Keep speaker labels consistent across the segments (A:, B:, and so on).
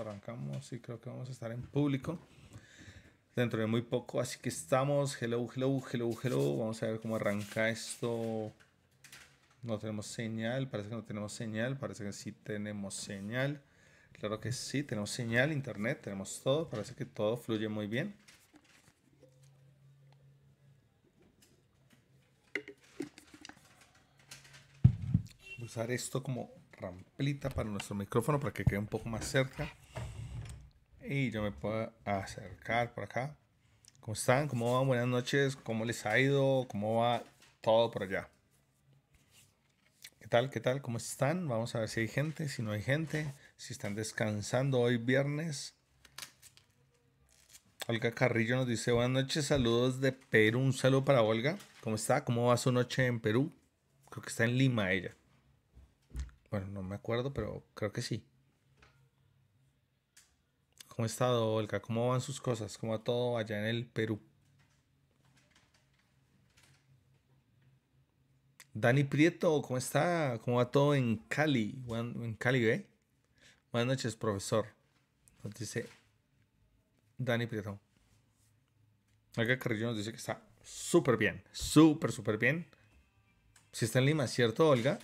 A: arrancamos y creo que vamos a estar en público dentro de muy poco. Así que estamos. Hello, hello, hello, hello. Vamos a ver cómo arranca esto. No tenemos señal. Parece que no tenemos señal. Parece que sí tenemos señal. Claro que sí. Tenemos señal, internet. Tenemos todo. Parece que todo fluye muy bien. Voy a usar esto como ramplita para nuestro micrófono para que quede un poco más cerca y yo me puedo acercar por acá. ¿Cómo están? ¿Cómo van? Buenas noches. ¿Cómo les ha ido? ¿Cómo va todo por allá? ¿Qué tal? ¿Qué tal? ¿Cómo están? Vamos a ver si hay gente, si no hay gente, si están descansando hoy viernes. Olga Carrillo nos dice buenas noches, saludos de Perú, un saludo para Olga. ¿Cómo está? ¿Cómo va su noche en Perú? Creo que está en Lima ella. Bueno, no me acuerdo, pero creo que sí. ¿Cómo está, Olga? ¿Cómo van sus cosas? ¿Cómo va todo allá en el Perú? Dani Prieto, ¿cómo está? ¿Cómo va todo en Cali? En Cali, ¿eh? Buenas noches, profesor. Nos dice Dani Prieto. Olga Carrillo nos dice que está súper bien. Súper, súper bien. Si está en Lima, ¿cierto, Olga?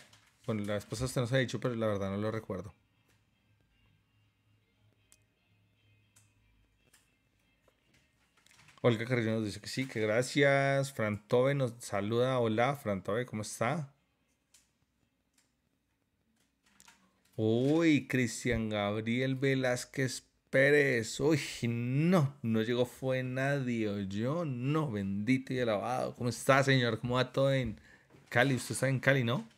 A: Bueno, la esposa usted nos ha dicho, pero la verdad no lo recuerdo. Olga Carrillo nos dice que sí, que gracias. Frantove nos saluda. Hola, Frantove, ¿cómo está? Uy, Cristian Gabriel Velázquez Pérez. Uy, no, no llegó, fue nadie. Yo no, bendito y alabado. ¿Cómo está, señor? ¿Cómo va todo en Cali? Usted está en Cali, ¿no?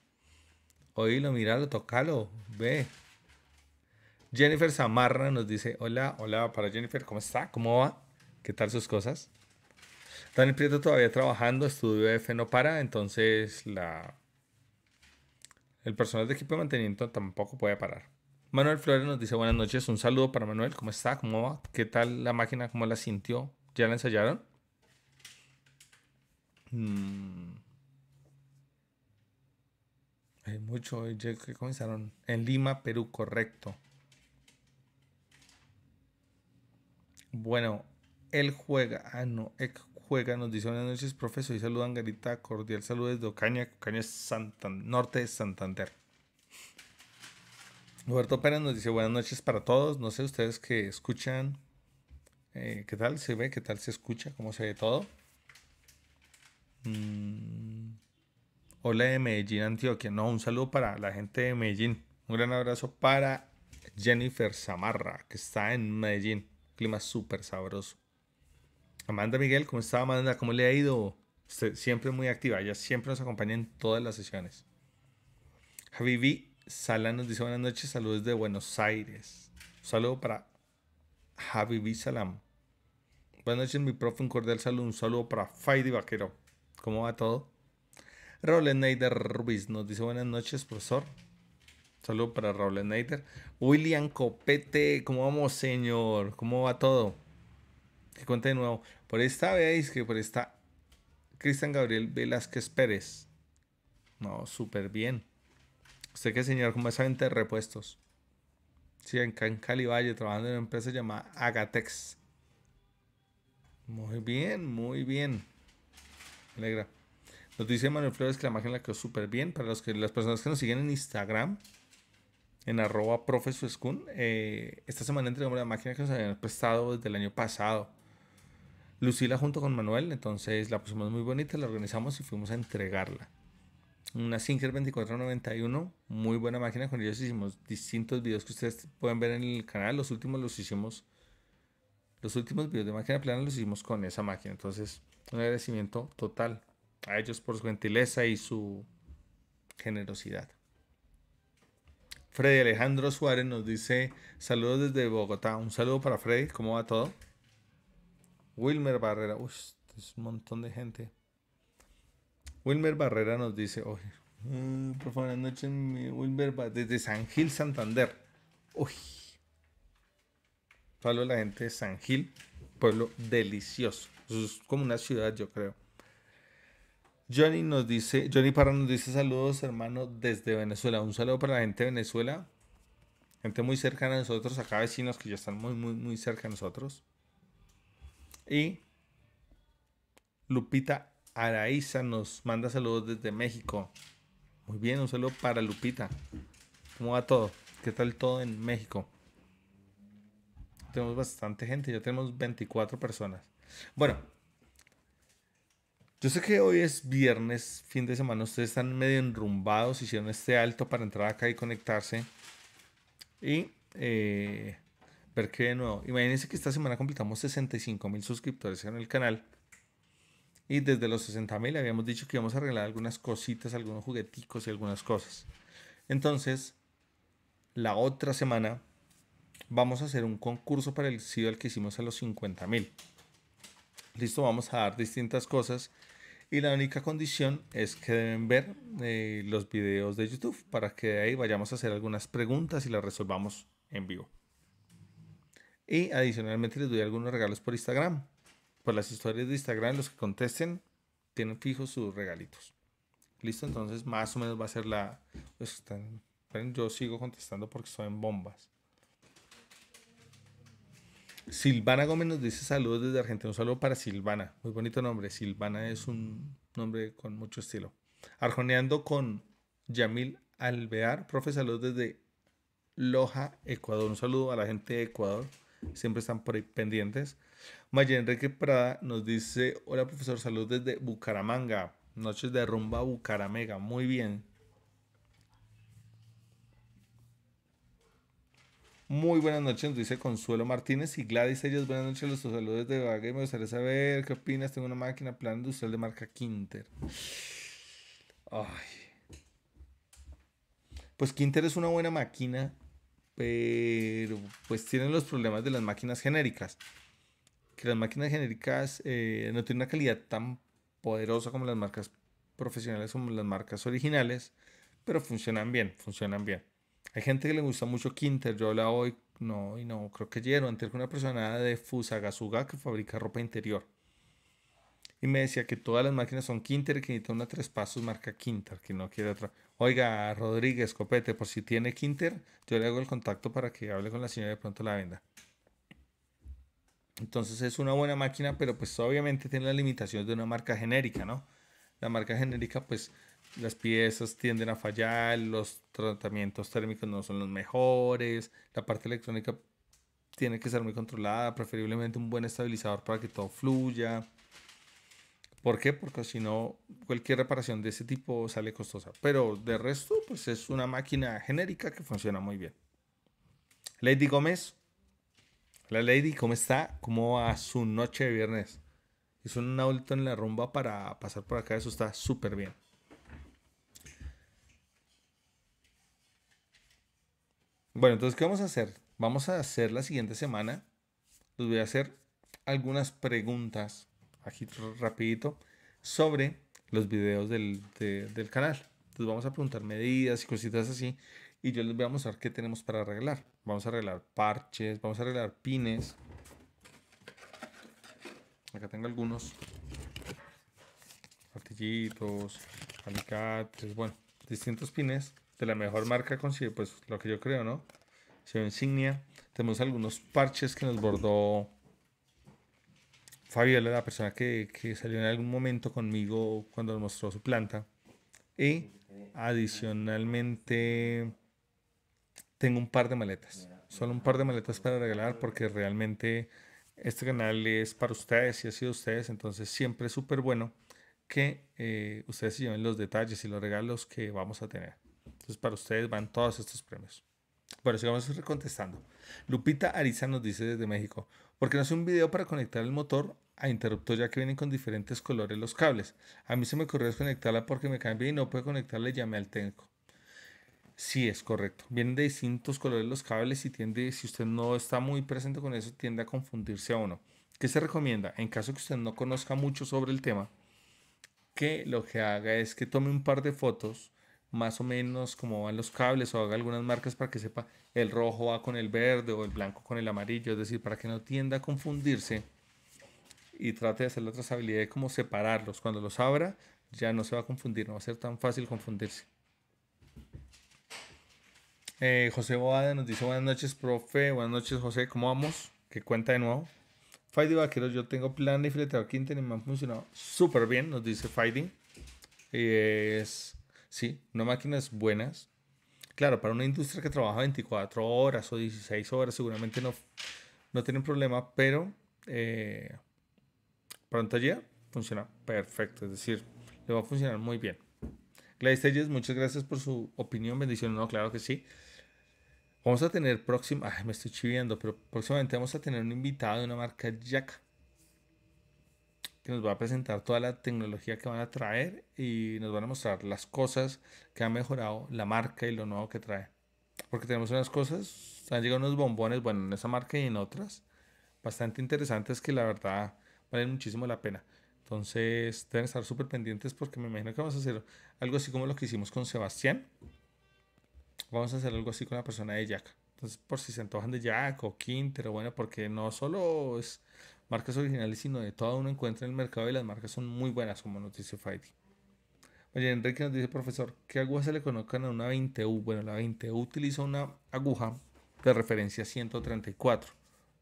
A: Oílo, miralo, tocalo, ve. Jennifer Samarra nos dice: Hola, hola para Jennifer, ¿cómo está? ¿Cómo va? ¿Qué tal sus cosas? Daniel Prieto todavía trabajando, estudio F no para, entonces la... el personal de equipo de mantenimiento tampoco puede parar. Manuel Flores nos dice buenas noches, un saludo para Manuel, ¿cómo está? ¿Cómo va? ¿Qué tal la máquina? ¿Cómo la sintió? ¿Ya la ensayaron? Mm. Hay mucho ¿Qué que comenzaron en Lima, Perú, correcto. Bueno, él juega. Ah, no, él juega. Nos dice buenas noches, profesor. Y saludan, Garita. Cordial saludos desde Ocaña. Ocaña es norte de Santander. Roberto Pérez nos dice buenas noches para todos. No sé ustedes que escuchan. Eh, ¿Qué tal se ve? ¿Qué tal se escucha? ¿Cómo se ve todo? Mm, hola de Medellín, Antioquia. No, un saludo para la gente de Medellín. Un gran abrazo para Jennifer Samarra, que está en Medellín. Clima súper sabroso. Amanda Miguel, ¿cómo está Amanda? ¿Cómo le ha ido? siempre muy activa, ella siempre nos acompaña en todas las sesiones. Javi B. Salam nos dice buenas noches, saludos de Buenos Aires. Un saludo para V Salam. Buenas noches, mi profe, un cordial saludo, un saludo para Faidi Vaquero. ¿Cómo va todo? Raúl Neider Ruiz nos dice buenas noches, profesor. Un saludo para Raúl Neider. William Copete, ¿cómo vamos, señor? ¿Cómo va todo? Que cuente de nuevo. Por esta veis que por esta Cristian Gabriel Velázquez Pérez. No, súper bien. Usted que señor, como es a repuestos. Sí, en, en Cali Valle, trabajando en una empresa llamada Agatex. Muy bien, muy bien. Me alegra. Nos dice Manuel Flores que la máquina la quedó súper bien. Para los que, las personas que nos siguen en Instagram, en arroba Profesor eh, esta semana entregamos la máquina que nos habían prestado desde el año pasado. Lucila junto con Manuel, entonces la pusimos muy bonita, la organizamos y fuimos a entregarla. Una Singer 2491, muy buena máquina, con ellos hicimos distintos videos que ustedes pueden ver en el canal, los últimos los hicimos, los últimos videos de máquina plana los hicimos con esa máquina, entonces un agradecimiento total a ellos por su gentileza y su generosidad. Freddy Alejandro Suárez nos dice saludos desde Bogotá, un saludo para Freddy, ¿cómo va todo? Wilmer Barrera. es un montón de gente. Wilmer Barrera nos dice, oye, mm, por Wilmer desde San Gil, Santander. Uy. Saludos a la gente de San Gil, pueblo delicioso. Es como una ciudad, yo creo. Johnny nos dice, Johnny Parra nos dice saludos hermano desde Venezuela. Un saludo para la gente de Venezuela. Gente muy cercana a nosotros, acá vecinos que ya están muy, muy, muy cerca a nosotros. Y Lupita Araiza nos manda saludos desde México. Muy bien, un saludo para Lupita. ¿Cómo va todo? ¿Qué tal todo en México? Tenemos bastante gente, ya tenemos 24 personas. Bueno, yo sé que hoy es viernes, fin de semana, ustedes están medio enrumbados, hicieron este alto para entrar acá y conectarse. Y eh, que de nuevo. Imagínense que esta semana completamos 65 mil suscriptores en el canal. Y desde los 60 mil habíamos dicho que íbamos a arreglar algunas cositas, algunos jugueticos y algunas cosas. Entonces, la otra semana vamos a hacer un concurso para el CIO al que hicimos a los 50 mil. Listo, vamos a dar distintas cosas. Y la única condición es que deben ver eh, los videos de YouTube para que de ahí vayamos a hacer algunas preguntas y las resolvamos en vivo. Y adicionalmente les doy algunos regalos por Instagram. Por las historias de Instagram, los que contesten tienen fijos sus regalitos. Listo, entonces más o menos va a ser la... yo sigo contestando porque estoy en bombas. Silvana Gómez nos dice saludos desde Argentina. Un saludo para Silvana. Muy bonito nombre. Silvana es un nombre con mucho estilo. Arjoneando con Yamil Alvear. Profe, saludos desde Loja, Ecuador. Un saludo a la gente de Ecuador siempre están por ahí pendientes. Maya Enrique Prada nos dice, hola profesor, salud desde Bucaramanga, noches de rumba Bucaramega, muy bien. Muy buenas noches, nos dice Consuelo Martínez y Gladys Ellos. Buenas noches, los saludos desde Bagay, Me gustaría saber qué opinas. Tengo una máquina plan industrial de marca Quinter. Ay. Pues Quinter es una buena máquina pero pues tienen los problemas de las máquinas genéricas. Que las máquinas genéricas eh, no tienen una calidad tan poderosa como las marcas profesionales, como las marcas originales, pero funcionan bien, funcionan bien. Hay gente que le gusta mucho Quinter, yo hablaba hoy, no, y no, creo que ayer o antes con una persona de Fusagasuga que fabrica ropa interior. Y me decía que todas las máquinas son Quinter, que necesitan una tres pasos marca Quinter, que no quiere otra. Oiga, Rodríguez, copete, por si tiene Quinter, yo le hago el contacto para que hable con la señora de pronto la venda. Entonces es una buena máquina, pero pues obviamente tiene las limitaciones de una marca genérica, ¿no? La marca genérica, pues las piezas tienden a fallar, los tratamientos térmicos no son los mejores, la parte electrónica tiene que ser muy controlada, preferiblemente un buen estabilizador para que todo fluya. ¿Por qué? Porque si no, cualquier reparación de ese tipo sale costosa. Pero de resto, pues es una máquina genérica que funciona muy bien. Lady Gómez. La Lady, ¿cómo está? ¿Cómo va su noche de viernes? Hizo un adulto en la rumba para pasar por acá. Eso está súper bien. Bueno, entonces, ¿qué vamos a hacer? Vamos a hacer la siguiente semana. Les voy a hacer algunas preguntas rapidito, sobre los vídeos del, del canal. Entonces vamos a preguntar medidas y cositas así. Y yo les voy a mostrar qué tenemos para arreglar. Vamos a arreglar parches, vamos a arreglar pines. Acá tengo algunos. Martillitos, alicates, bueno, distintos pines de la mejor marca consigue, pues lo que yo creo, ¿no? Se ve insignia. Tenemos algunos parches que nos bordó Fabiola, la persona que, salió en algún momento conmigo cuando mostró su planta. Y adicionalmente tengo un par de maletas. Solo un par de maletas para regalar porque realmente este canal es para ustedes y ha sido ustedes. Entonces siempre es súper bueno que eh, ustedes se lleven los detalles y los regalos que vamos a tener. Entonces para ustedes van todos estos premios. Bueno, sigamos contestando. Lupita Ariza nos dice desde México porque no hace un video para conectar el motor a interruptor ya que vienen con diferentes colores los cables. A mí se me ocurrió desconectarla porque me cambié y no pude conectarla y llamé al técnico. Sí, es correcto. Vienen de distintos colores los cables y tiende, si usted no está muy presente con eso, tiende a confundirse a uno. ¿Qué se recomienda? En caso que usted no conozca mucho sobre el tema, que lo que haga es que tome un par de fotos más o menos como van los cables o haga algunas marcas para que sepa el rojo va con el verde o el blanco con el amarillo, es decir, para que no tienda a confundirse y trate de hacer la trazabilidad de cómo separarlos. Cuando los abra ya no se va a confundir, no va a ser tan fácil confundirse. Eh, José Boada nos dice buenas noches, profe, buenas noches, José, ¿cómo vamos? Que cuenta de nuevo. Fighting Vaqueros, yo tengo plan de fileteo aquí y me han funcionado súper bien, nos dice Fighting. Y es ¿sí? No máquinas buenas. Claro, para una industria que trabaja 24 horas o 16 horas, seguramente no, no tienen problema, pero eh, pronto para funciona perfecto, es decir, le va a funcionar muy bien. Gladys Telles, muchas gracias por su opinión, Bendiciones. No, claro que sí. Vamos a tener próxima ay, me estoy chiviendo, pero próximamente vamos a tener un invitado de una marca Jack que nos va a presentar toda la tecnología que van a traer y nos van a mostrar las cosas que ha mejorado la marca y lo nuevo que trae. Porque tenemos unas cosas, han llegado unos bombones, bueno, en esa marca y en otras, bastante interesantes que la verdad valen muchísimo la pena. Entonces, deben estar súper pendientes porque me imagino que vamos a hacer algo así como lo que hicimos con Sebastián. Vamos a hacer algo así con la persona de Jack. Entonces, por si se antojan de Jack o Quinter, bueno, porque no solo es marcas originales, sino de todo uno encuentra en el mercado y las marcas son muy buenas, como nos dice Oye, Enrique nos dice, profesor, ¿qué agujas se le conozcan a una 20U? Bueno, la 20U utiliza una aguja de referencia 134,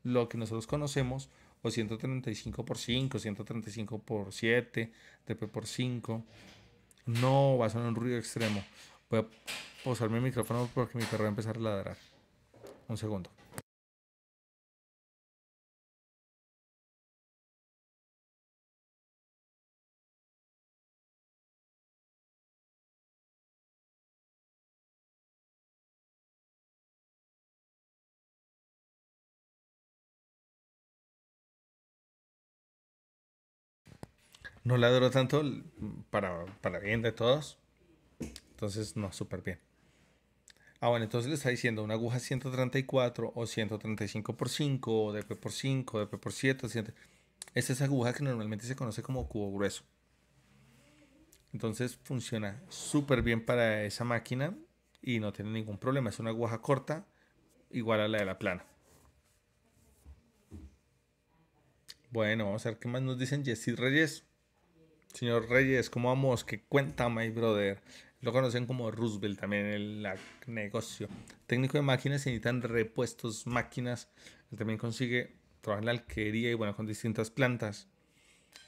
A: lo que nosotros conocemos, o 135 x 5, 135 x 7, TP por 5. No, va a sonar un ruido extremo. Voy a posar mi micrófono porque mi perro va a empezar a ladrar. Un segundo. no la adoro tanto para, bien de todos. Entonces, no, súper bien. Ah, bueno, entonces le está diciendo una aguja 134 o 135 por 5 o DP por 5, DP por 7. esta Es esa aguja que normalmente se conoce como cubo grueso. Entonces funciona súper bien para esa máquina y no tiene ningún problema. Es una aguja corta igual a la de la plana. Bueno, vamos a ver qué más nos dicen Jesse Reyes. Señor Reyes, ¿cómo vamos? que cuenta, my brother? Lo conocen como Roosevelt también en el negocio. Técnico de máquinas, se necesitan repuestos, máquinas. Él también consigue trabajar en la alquería y bueno, con distintas plantas.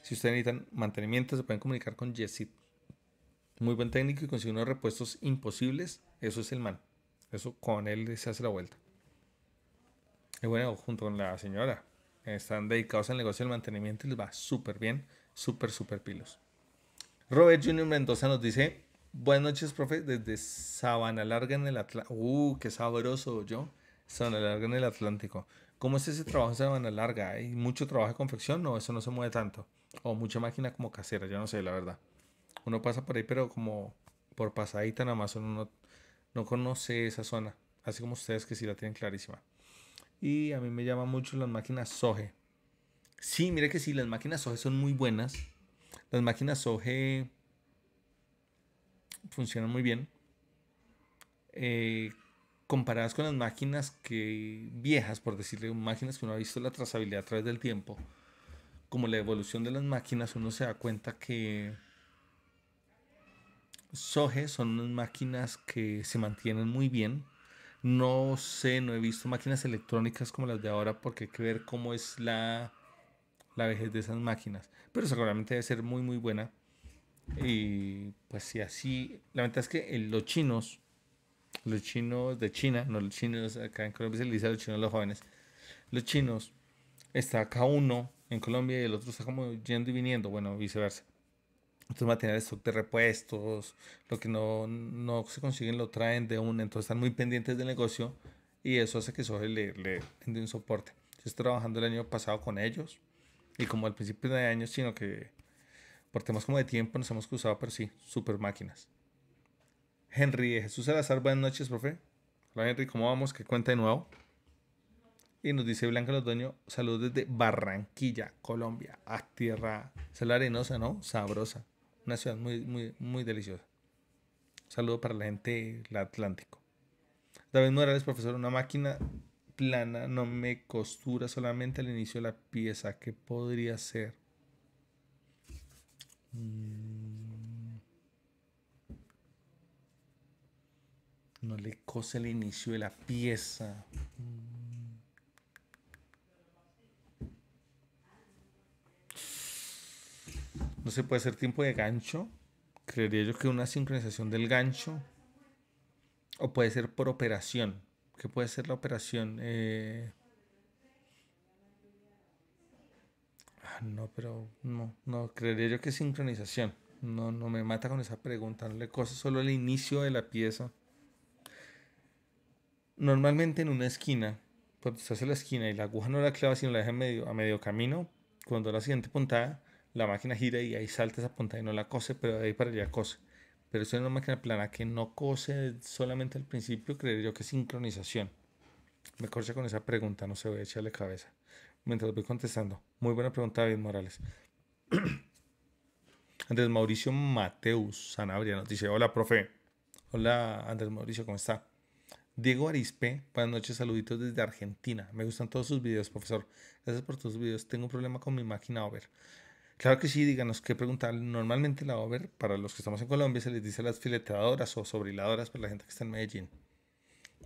A: Si ustedes necesitan mantenimiento, se pueden comunicar con Jessit. Muy buen técnico y consigue unos repuestos imposibles. Eso es el man. Eso con él se hace la vuelta. Y bueno, junto con la señora. Están dedicados al negocio del mantenimiento y les va súper bien súper, súper pilos. Robert Junior Mendoza nos dice, buenas noches, profe, desde Sabana Larga en el Atlántico. Uh, qué sabroso yo. Sabana Larga en el Atlántico. ¿Cómo es ese trabajo en Sabana Larga? ¿Hay mucho trabajo de confección? No, eso no se mueve tanto. O mucha máquina como casera, yo no sé, la verdad. Uno pasa por ahí, pero como por pasadita nada más, uno no, conoce esa zona. Así como ustedes que sí la tienen clarísima. Y a mí me llaman mucho las máquinas Soje. Sí, mire que sí, las máquinas OGE son muy buenas. Las máquinas OGE funcionan muy bien. Eh, comparadas con las máquinas que viejas, por decirle, máquinas que uno ha visto la trazabilidad a través del tiempo, como la evolución de las máquinas, uno se da cuenta que Soge son unas máquinas que se mantienen muy bien. No sé, no he visto máquinas electrónicas como las de ahora porque hay que ver cómo es la la vejez de esas máquinas. Pero seguramente debe ser muy, muy buena. Y pues si así, la verdad es que eh, los chinos, los chinos de China, no los chinos, acá en Colombia se le dice a los chinos los jóvenes, los chinos, está acá uno en Colombia y el otro está como yendo y viniendo, bueno, viceversa. Entonces materiales, stock de repuestos, lo que no, no se consiguen lo traen de una, entonces están muy pendientes del negocio y eso hace que eso le, le, le dé un soporte. Yo estoy trabajando el año pasado con ellos y como al principio de año, sino que por temas como de tiempo nos hemos cruzado, pero sí, super máquinas. Henry de Jesús Salazar, buenas noches, profe. Hola Henry, ¿cómo vamos? ¿Qué cuenta de nuevo? Y nos dice Blanca Lodoño, saludos desde Barranquilla, Colombia, a tierra, es arenosa, ¿no? Sabrosa, una ciudad muy, muy, muy deliciosa. Saludo para la gente del Atlántico. David Morales, profesor, una máquina plana, no me costura solamente el inicio de la pieza. ¿Qué podría ser? Mm. No le cose el inicio de la pieza. Mm. No se puede hacer tiempo de gancho. Creería yo que una sincronización del gancho. O puede ser por operación que puede ser la operación. Eh, ah, no, pero no, no, creería yo que sincronización. No, no me mata con esa pregunta. No le cose solo el inicio de la pieza. Normalmente en una esquina, cuando pues, se hace la esquina y la aguja no la clava, sino la deja medio, a medio camino, cuando la siguiente puntada, la máquina gira y ahí salta esa puntada y no la cose, pero de ahí para allá cose. Pero eso es una máquina plana que no cose solamente al principio, creería yo que es sincronización. Me corcha con esa pregunta, no se voy a echarle cabeza. Mientras voy contestando. Muy buena pregunta, David Morales. Andrés Mauricio Mateus Sanabria nos dice, hola, profe. Hola, Andrés Mauricio, ¿cómo está? Diego Arispe, buenas noches, saluditos desde Argentina. Me gustan todos sus videos, profesor. Gracias por tus videos. Tengo un problema con mi máquina Over. Claro que sí, díganos qué preguntar. Normalmente la over, para los que estamos en Colombia, se les dice las fileteadoras o sobriladoras para la gente que está en Medellín.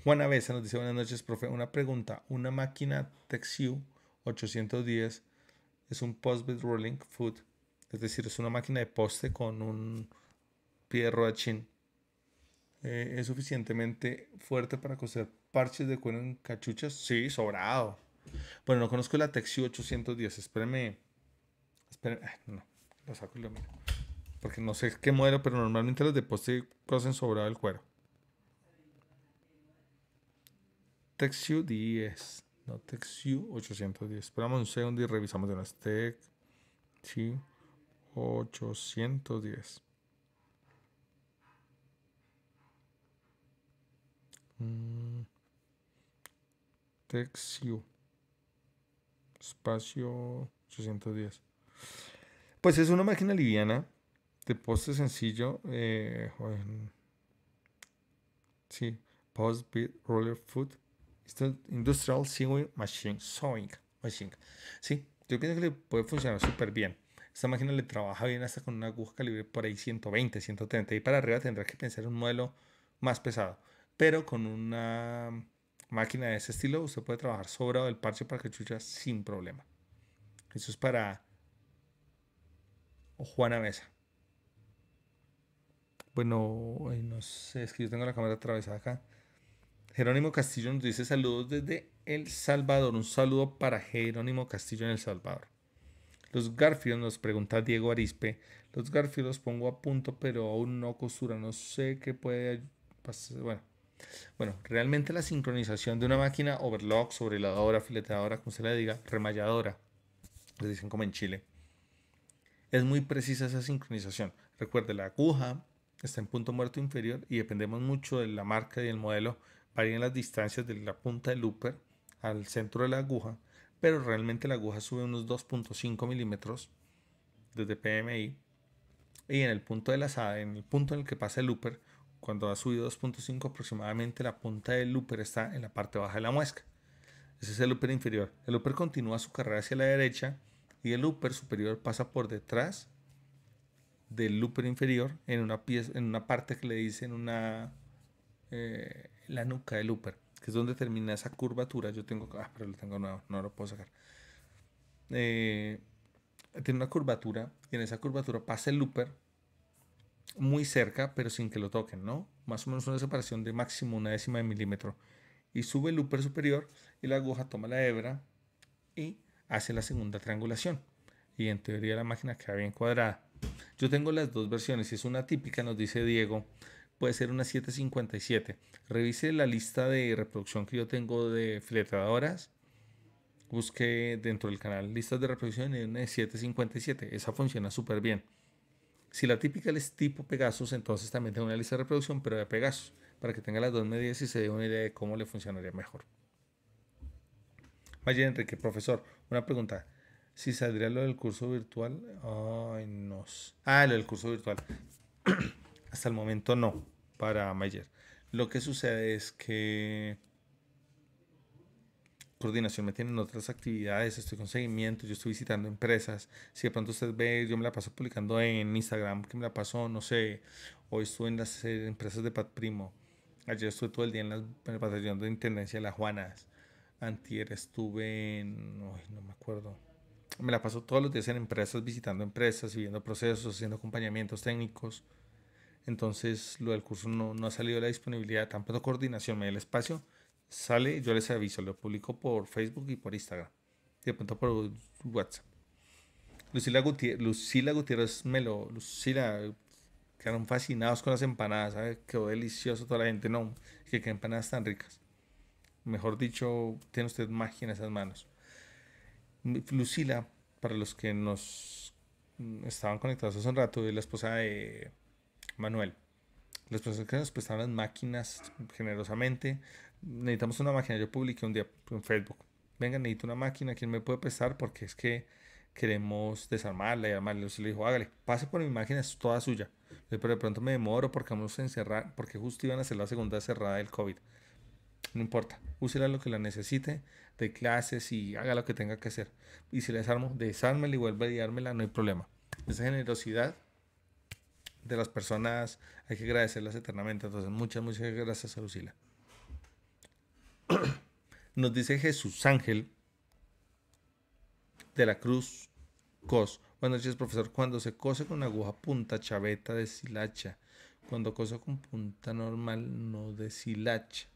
A: Juana Besa nos dice, buenas noches, profe. Una pregunta, una máquina Texiu 810 es un post bit rolling foot, es decir, es una máquina de poste con un pierro de chin. Eh, ¿Es suficientemente fuerte para coser parches de cuero en cachuchas? Sí, sobrado. Bueno, no conozco la Texiu 810, espérenme. Espera, ah, no, lo saco y lo miro. Porque no sé qué muero, pero normalmente los de poste cosen sobrado el cuero. Texue 10, no Texu 810. Esperamos un segundo y revisamos de las sí 810. Mm. espacio 810. Pues es una máquina liviana, de poste sencillo. Eh, sí, Post Beat Roller Foot. Industrial Sewing Machine. Sewing Machine. Sí, yo pienso que puede funcionar súper bien. Esta máquina le trabaja bien hasta con una aguja calibre por ahí 120, 130 y para arriba tendrá que pensar un modelo más pesado. Pero con una máquina de ese estilo usted puede trabajar sobrado el parche para que chucha sin problema. Eso es para o Juana Mesa. Bueno, no sé, es que yo tengo la cámara atravesada acá. Jerónimo Castillo nos dice saludos desde El Salvador. Un saludo para Jerónimo Castillo en El Salvador. Los garfios nos pregunta Diego Arispe. Los garfios los pongo a punto, pero aún no costura. No sé qué puede pasar. Bueno, bueno, realmente la sincronización de una máquina overlock, sobreladora, fileteadora, como se le diga, remalladora, les dicen como en Chile, es muy precisa esa sincronización. Recuerde, la aguja está en punto muerto inferior y dependemos mucho de la marca y el modelo. Varían las distancias de la punta del looper al centro de la aguja, pero realmente la aguja sube unos 2.5 milímetros desde PMI. Y en el punto de la en el punto en el que pasa el looper, cuando ha subido 2.5 aproximadamente, la punta del looper está en la parte baja de la muesca. Ese es el looper inferior. El looper continúa su carrera hacia la derecha y el looper superior pasa por detrás del looper inferior en una, en una parte que le dicen una, eh, la nuca del looper, que es donde termina esa curvatura. Yo tengo, ah, pero lo tengo nuevo, no lo puedo sacar. Eh, tiene una curvatura y en esa curvatura pasa el looper muy cerca, pero sin que lo toquen, ¿no? Más o menos una separación de máximo una décima de milímetro. Y sube el looper superior y la aguja toma la hebra y hace la segunda triangulación y en teoría la máquina queda bien cuadrada. Yo tengo las dos versiones, si es una típica, nos dice Diego, puede ser una 757. Revise la lista de reproducción que yo tengo de filetadoras. Busque dentro del canal listas de reproducción y una 757. Esa funciona súper bien. Si la típica es tipo Pegasus, entonces también tengo una lista de reproducción, pero de Pegasus, para que tenga las dos medidas y se dé una idea de cómo le funcionaría mejor. Mayer Enrique, profesor, una pregunta. Si saldría lo del curso virtual, ay, no. Ah, lo del curso virtual. Hasta el momento no, para Mayer. Lo que sucede es que coordinación me tienen otras actividades, estoy con seguimiento, yo estoy visitando empresas. Si de pronto usted ve, yo me la paso publicando en Instagram, que me la paso, no sé, hoy estuve en las eh, empresas de Pat Primo, ayer estuve todo el día en, las, en el batallón de Intendencia de las Juanas, Antier estuve en. no me acuerdo. Me la paso todos los días en empresas, visitando empresas, viendo procesos, haciendo acompañamientos técnicos. Entonces, lo del curso no, ha salido la disponibilidad, tampoco coordinación, me da el espacio. Sale, yo les aviso, lo publico por Facebook y por Instagram. De pronto por WhatsApp. Lucila, Gutiérrez, Lucila Gutiérrez me lo. Lucila, quedaron fascinados con las empanadas, Quedó delicioso toda la gente, no, que qué empanadas tan ricas. Mejor dicho, tiene usted máquina en esas manos. Lucila, para los que nos estaban conectados hace un rato, es la esposa de Manuel. Las personas que nos prestaron las máquinas generosamente. Necesitamos una máquina. Yo publiqué un día en Facebook. Venga, necesito una máquina. ¿Quién me puede prestar? Porque es que queremos desarmarla y armarla. Lucila dijo, hágale, pase por mi máquina, es toda suya. Pero de pronto me demoro porque vamos a encerrar, porque justo iban a hacer la segunda cerrada del COVID no importa, úsela lo que la necesite, de clases y haga lo que tenga que hacer. Y si la desarmo, desármela y vuelve a guiármela, no hay problema. Esa generosidad de las personas hay que agradecerlas eternamente. Entonces, muchas, muchas gracias a Lucila. Nos dice Jesús Ángel de la Cruz Cos. Buenas noches, profesor. Cuando se cose con aguja punta, chaveta, silacha. Cuando cose con punta normal, no deshilacha.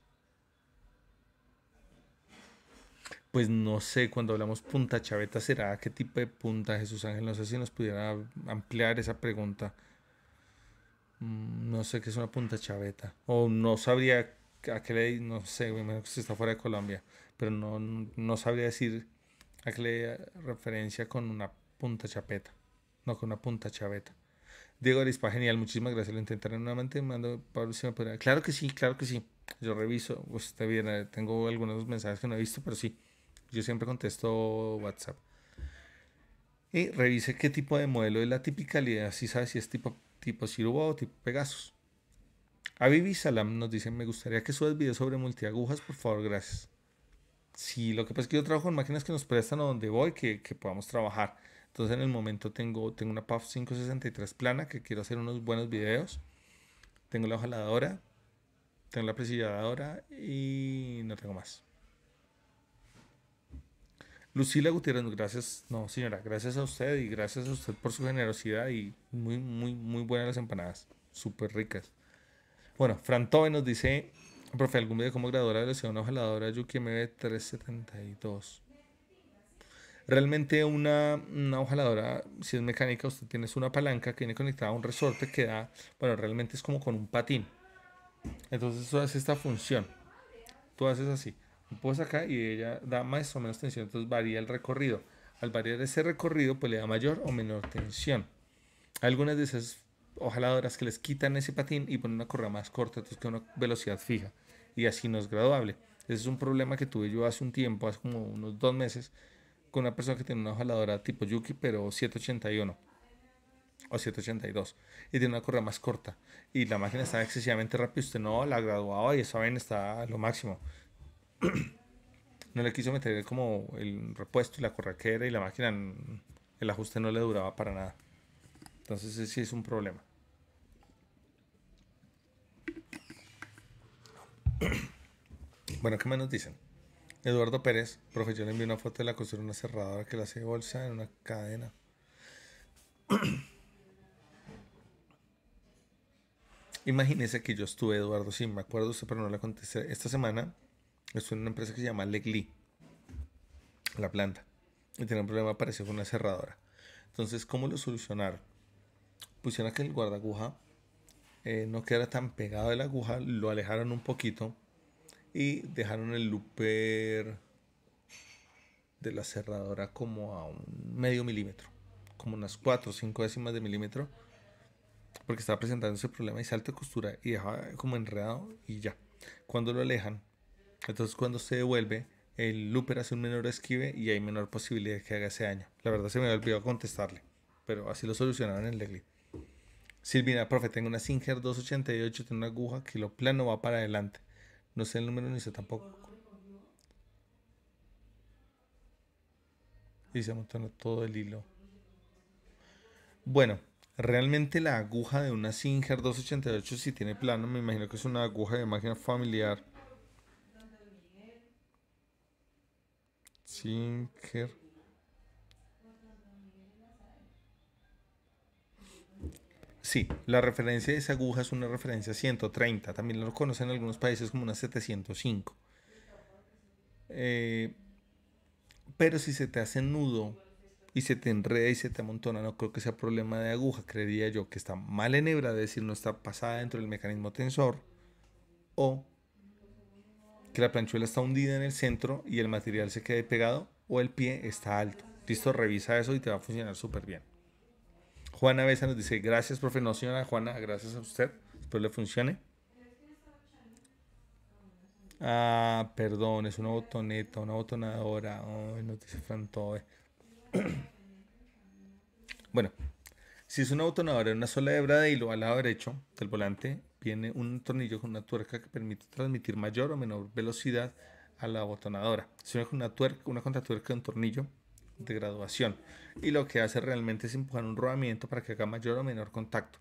A: Pues no sé, cuando hablamos punta chaveta, ¿será qué tipo de punta, Jesús Ángel? No sé si nos pudiera ampliar esa pregunta. Mm, no sé qué es una punta chaveta. O no sabría a qué le, no sé, si está fuera de Colombia, pero no, sabría decir a qué le referencia con una punta chapeta, no con una punta chaveta. Diego Arispa, genial, muchísimas gracias. Lo intentaré nuevamente. Mando Pablo si me Claro que sí, claro que sí. Yo reviso. Pues está bien, eh, tengo algunos mensajes que no he visto, pero sí. Yo siempre contesto WhatsApp. Y revise qué tipo de modelo es la tipicalidad. Así sabes si es tipo, tipo o tipo Pegasus. Avivi Salam nos dice: Me gustaría que subas videos sobre multiagujas, por favor, gracias. Sí, lo que pasa es que yo trabajo en máquinas que nos prestan a donde voy, que, que podamos trabajar. Entonces en el momento tengo, tengo una PAF 563 plana que quiero hacer unos buenos videos. Tengo la ojaladora, tengo la presilladora y no tengo más. Lucila Gutiérrez, gracias, no señora, gracias a usted y gracias a usted por su generosidad y muy, muy, muy buenas las empanadas, súper ricas. Bueno, Fran Tove nos dice, profe, algún video como graduadora de la segunda ojaladora Yuki MB372. Realmente una, una si es mecánica, usted tiene una palanca que viene conectada a un resorte que da, bueno, realmente es como con un patín. Entonces eso haces esta función. Tú haces así. pues acá y ella da más o menos tensión, entonces varía el recorrido. Al variar ese recorrido, pues le da mayor o menor tensión. Algunas de esas ojaladoras que les quitan ese patín y ponen una correa más corta, entonces que una velocidad fija. Y así no es graduable. Ese es un problema que tuve yo hace un tiempo, hace como unos dos meses, con una persona que tiene una jaladora tipo Yuki, pero 781 o 782 y tiene una correa más corta y la máquina estaba excesivamente rápida usted no la graduaba y esa está lo máximo no le quiso meter como el repuesto y la corraquera y la máquina el ajuste no le duraba para nada entonces ese sí es un problema bueno qué más nos dicen Eduardo Pérez, profesor, envió una foto de la costura de una cerradora que la hace bolsa en una cadena. Imagínese que yo estuve, Eduardo, sí, me acuerdo usted, pero no le contesté. Esta semana estuve en una empresa que se llama Legli, la planta, y tenía un problema parecido con una cerradora. Entonces, ¿cómo lo solucionaron? Pusieron que el guardaguja eh, no quedara tan pegado de la aguja, lo alejaron un poquito y dejaron el looper de la cerradora como a un medio milímetro, como unas 4 o 5 décimas de milímetro, porque estaba presentando ese problema y salto de costura y dejaba como enredado y ya. Cuando lo alejan, entonces cuando se devuelve, el looper hace un menor esquive y hay menor posibilidad de que haga ese daño. La verdad se me olvidó contestarle, pero así lo solucionaron en el leglip. Silvina, profe, tengo una Singer 288, tengo una aguja que lo plano va para adelante. No sé el número ni sé tampoco. Y se montó todo el hilo. Bueno, realmente la aguja de una Singer 288 si tiene plano, me imagino que es una aguja de máquina familiar. Singer Sí, la referencia de esa aguja es una referencia 130, también lo conocen en algunos países como una 705. Eh, pero si se te hace nudo y se te enreda y se te amontona, no creo que sea problema de aguja, creería yo que está mal en hebra, es decir, no está pasada dentro del mecanismo tensor, o que la planchuela está hundida en el centro y el material se quede pegado, o el pie está alto. Listo, revisa eso y te va a funcionar súper bien. Juana Besa nos dice, gracias, profe. No, señora Juana, gracias a usted. Espero le funcione. Ah, perdón, es una botoneta, una botonadora. Ay, dice bueno, si es una botonadora en una sola hebra de hilo al lado derecho del volante, viene un tornillo con una tuerca que permite transmitir mayor o menor velocidad a la botonadora. Si una, tuerca, una contratuerca de un tornillo de graduación y lo que hace realmente es empujar un rodamiento para que haga mayor o menor contacto.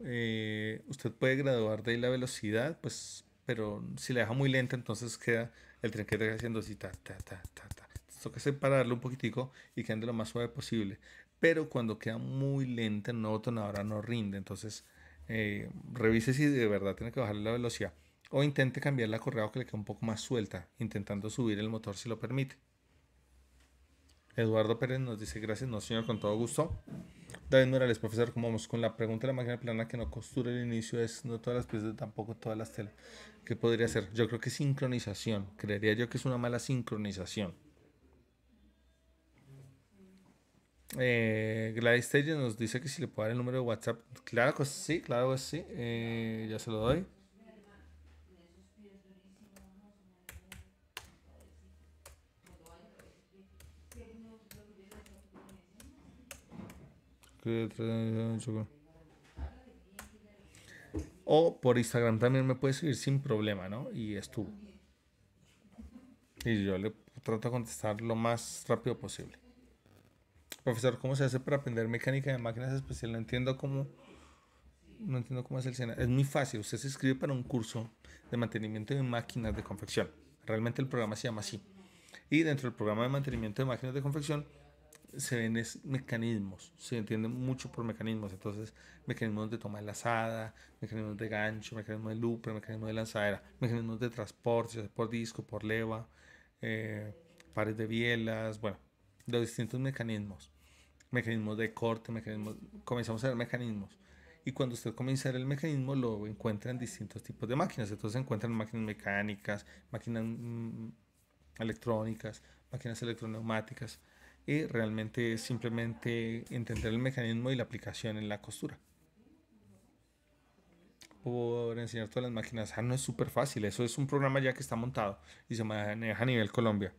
A: Eh, usted puede graduar de ahí la velocidad, pues, pero si la deja muy lenta, entonces queda el tren haciendo así, ta, ta, ta, ta, un poquitico y que ande lo más suave posible. Pero cuando queda muy lenta, no tonadora no rinde. Entonces, eh, revise si de verdad tiene que bajarle la velocidad. O intente cambiar la correa o que le quede un poco más suelta, intentando subir el motor si lo permite. Eduardo Pérez nos dice, gracias, no señor, con todo gusto. David Morales, profesor, ¿cómo vamos con la pregunta de la máquina plana que no costura el inicio? Es no todas las piezas, tampoco todas las telas. ¿Qué podría ser? Yo creo que sincronización. Creería yo que es una mala sincronización. Eh, Gladys nos dice que si le puedo dar el número de WhatsApp. Claro que sí, claro que sí. Eh, ya se lo doy. O por Instagram también me puedes seguir sin problema, ¿no? Y estuvo. Y yo le trato de contestar lo más rápido posible. Profesor, ¿cómo se hace para aprender mecánica de máquinas especiales? No entiendo cómo. No entiendo cómo es el SENA. Es muy fácil. Usted se inscribe para un curso de mantenimiento de máquinas de confección. Realmente el programa se llama así. Y dentro del programa de mantenimiento de máquinas de confección, se ven es mecanismos, se entiende mucho por mecanismos, entonces mecanismos de toma de lazada, mecanismos de gancho, mecanismos de looper, mecanismos de lanzadera, mecanismos de transporte, por disco, por leva, eh, pares de bielas, bueno, los distintos mecanismos, mecanismos de corte, mecanismos, comenzamos a ver mecanismos. Y cuando usted comienza a ver el mecanismo, lo encuentra en distintos tipos de máquinas. Entonces se encuentran máquinas mecánicas, máquinas mm, electrónicas, máquinas electroneumáticas, y realmente es simplemente entender el mecanismo y la aplicación en la costura. Por enseñar todas las máquinas, ah, no es súper fácil, eso es un programa ya que está montado y se maneja a nivel Colombia.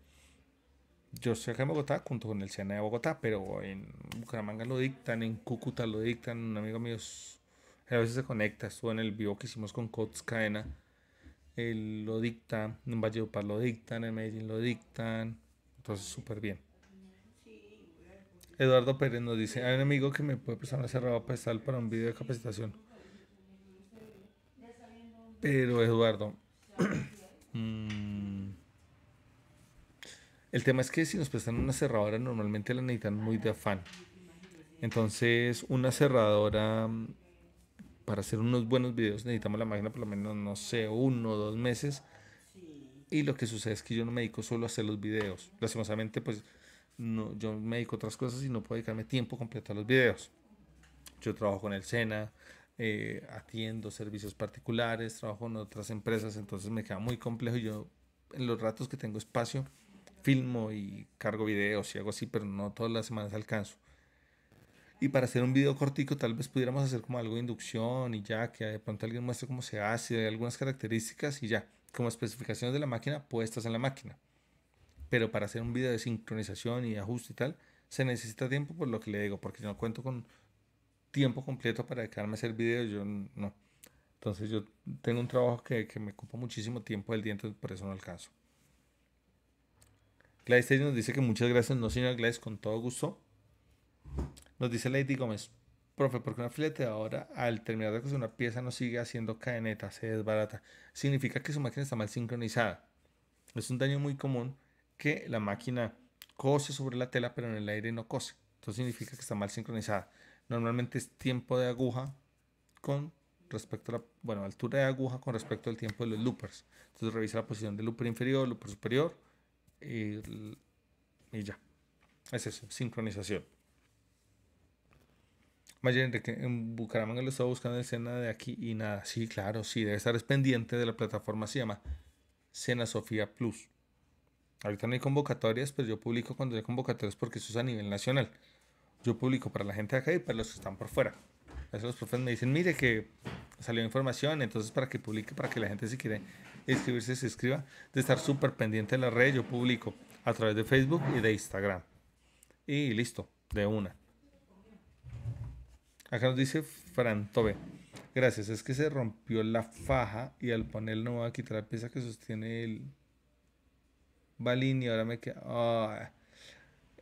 A: Yo estoy acá en Bogotá junto con el Sena de Bogotá, pero en Bucaramanga lo dictan, en Cúcuta lo dictan, un amigo mío a veces se conecta, estuvo en el vivo que hicimos con Cots Cadena, él lo dicta, en Valledupar lo dictan, en Medellín lo dictan, entonces súper bien. Eduardo Pérez nos dice, hay un amigo que me puede prestar una cerrada para un video de capacitación. Pero Eduardo, mm, el tema es que si nos prestan una cerradora normalmente la necesitan muy de afán. Entonces una cerradora mm, para hacer unos buenos videos necesitamos la máquina por lo menos, no sé, uno o dos meses. Y lo que sucede es que yo no me dedico solo a hacer los videos. Lastimosamente, pues no, yo me dedico otras cosas y no puedo dedicarme tiempo completo a los videos. Yo trabajo con el SENA, eh, atiendo servicios particulares, trabajo en otras empresas, entonces me queda muy complejo. Yo en los ratos que tengo espacio, filmo y cargo videos y hago así, pero no todas las semanas alcanzo. Y para hacer un video cortico, tal vez pudiéramos hacer como algo de inducción y ya, que de pronto alguien muestre cómo se hace, algunas características y ya, como especificaciones de la máquina puestas en la máquina pero para hacer un video de sincronización y ajuste y tal, se necesita tiempo por lo que le digo, porque yo no cuento con tiempo completo para dedicarme a hacer videos, yo no. Entonces yo tengo un trabajo que, que me ocupa muchísimo tiempo del día, entonces por eso no alcanzo. Gladys nos dice que muchas gracias, no señor Gladys, con todo gusto. Nos dice Lady Gómez, profe, porque una ahora al terminar de coser una pieza no sigue haciendo cadeneta, se desbarata? Significa que su máquina está mal sincronizada. Es un daño muy común que la máquina cose sobre la tela, pero en el aire no cose. Entonces significa que está mal sincronizada. Normalmente es tiempo de aguja con respecto a la bueno, altura de aguja con respecto al tiempo de los loopers. Entonces revisa la posición del looper inferior, looper superior y, y ya. Es eso, sincronización. Mayer Enrique, en Bucaramanga le estaba buscando el escena de aquí y nada. Sí, claro, sí, debe estar pendiente de la plataforma, se llama Sena Sofía Plus. Ahorita no hay convocatorias, pero pues yo publico cuando hay convocatorias porque eso es a nivel nacional. Yo publico para la gente de acá y para los que están por fuera. A veces los profes me dicen, mire que salió información, entonces para que publique, para que la gente si quiere inscribirse, se escriba. de estar súper pendiente de la red, yo publico a través de Facebook y de Instagram. Y listo, de una. Acá nos dice Fran Tobe. Gracias, es que se rompió la faja y al panel no va a quitar la pieza que sostiene el, Balín y ahora me queda... Ah,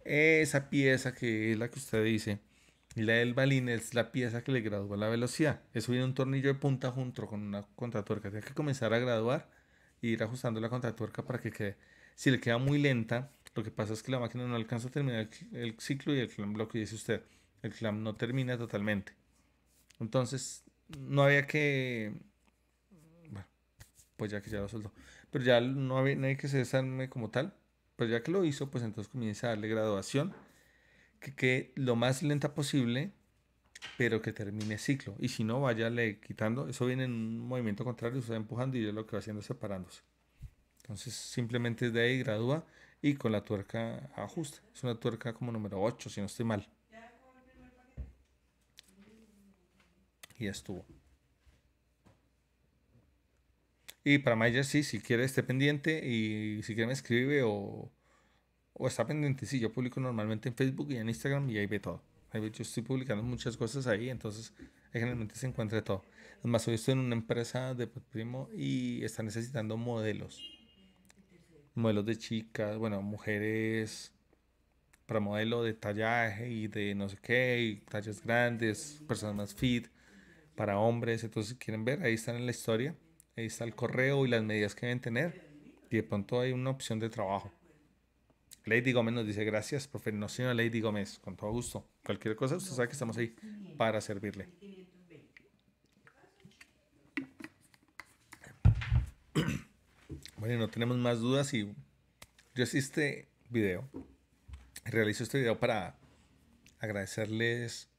A: esa pieza que es la que usted dice, y la del balín es la pieza que le graduó la velocidad. Eso viene un tornillo de punta junto con una contratuerca. Tiene que comenzar a graduar e ir ajustando la contratuerca para que quede. Si le queda muy lenta, lo que pasa es que la máquina no alcanza a terminar el ciclo y el clam bloque dice usted, el clam no termina totalmente. Entonces, no había que... Bueno, pues ya que ya lo soltó pero ya no hay, nadie que se desarme como tal. Pero ya que lo hizo, pues entonces comienza a darle graduación, que lo más lenta posible, pero que termine ciclo. Y si no, le quitando, eso viene en un movimiento contrario, se va empujando y yo lo que va haciendo es separándose. Entonces simplemente es de ahí gradúa y con la tuerca ajusta. Es una tuerca como número 8, si no estoy mal. Y ya estuvo. Y para Maya, sí, si quiere esté pendiente y si quiere me escribe o, está pendiente. Sí, yo publico normalmente en Facebook y en Instagram y ahí ve todo. yo estoy publicando muchas cosas ahí, entonces generalmente se encuentra todo. Además, hoy estoy en una empresa de primo y está necesitando modelos. Modelos de chicas, bueno, mujeres para modelo de tallaje y de no sé qué, tallas grandes, personas fit, para hombres. Entonces, quieren ver, ahí están en la historia ahí está el correo y las medidas que deben tener. Y de pronto hay una opción de trabajo. Lady Gómez nos dice, gracias, profe. No, señora Lady Gómez, con todo gusto. Cualquier cosa, usted sabe que estamos ahí para servirle. Bueno, no tenemos más dudas y yo hice este video, realizo este video para agradecerles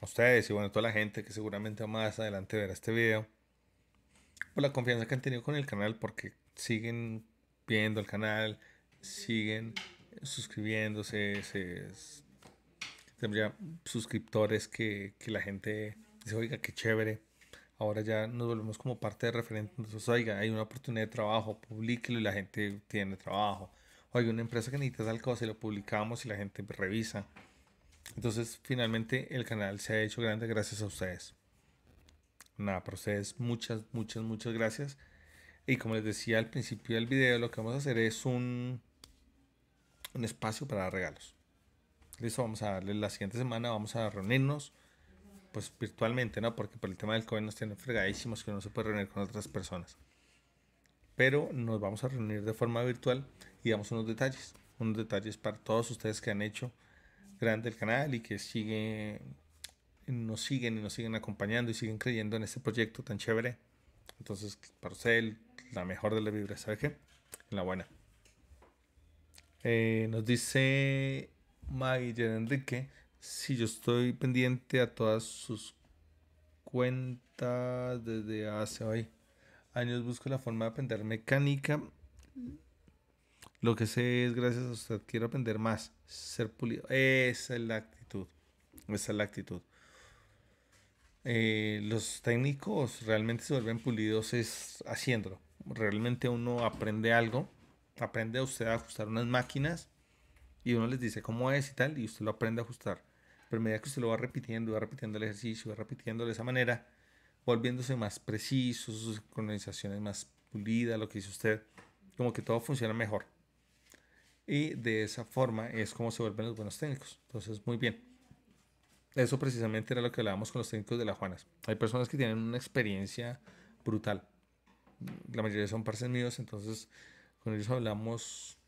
A: a ustedes y bueno, a toda la gente que seguramente más adelante verá este video la confianza que han tenido con el canal, porque siguen viendo el canal, siguen suscribiéndose, se, ya suscriptores que, que, la gente dice, oiga, qué chévere. Ahora ya nos volvemos como parte de referente. oiga, hay una oportunidad de trabajo, publíquelo y la gente tiene trabajo. O hay una empresa que necesita cosa y lo publicamos y la gente revisa. Entonces, finalmente el canal se ha hecho grande gracias a ustedes nada, procedes. Muchas, muchas, muchas gracias. Y como les decía al principio del video, lo que vamos a hacer es un, un espacio para dar regalos. Listo, vamos a darle la siguiente semana, vamos a reunirnos, pues virtualmente, ¿no? Porque por el tema del COVID nos tienen fregadísimos que no se puede reunir con otras personas. Pero nos vamos a reunir de forma virtual y damos unos detalles, unos detalles para todos ustedes que han hecho grande el canal y que siguen nos siguen y nos siguen acompañando y siguen creyendo en este proyecto tan chévere. Entonces, para usted, la mejor de la vibra, ¿sabe qué? la buena. Eh, nos dice Mayer Enrique, si yo estoy pendiente a todas sus cuentas desde hace hoy años busco la forma de aprender mecánica. Lo que sé es gracias a usted quiero aprender más, ser pulido. Esa es la actitud. Esa es la actitud. Eh, los técnicos realmente se vuelven pulidos es haciéndolo. Realmente uno aprende algo, aprende a usted a ajustar unas máquinas y uno les dice cómo es y tal, y usted lo aprende a ajustar. Pero a medida que usted lo va repitiendo, va repitiendo el ejercicio, va repitiendo de esa manera, volviéndose más preciso, sus organizaciones más pulidas, lo que dice usted, como que todo funciona mejor. Y de esa forma es como se vuelven los buenos técnicos. Entonces, muy bien eso precisamente era lo que hablábamos con los técnicos de la Juanas. Hay personas que tienen una experiencia brutal. La mayoría son parces míos, entonces con ellos hablamos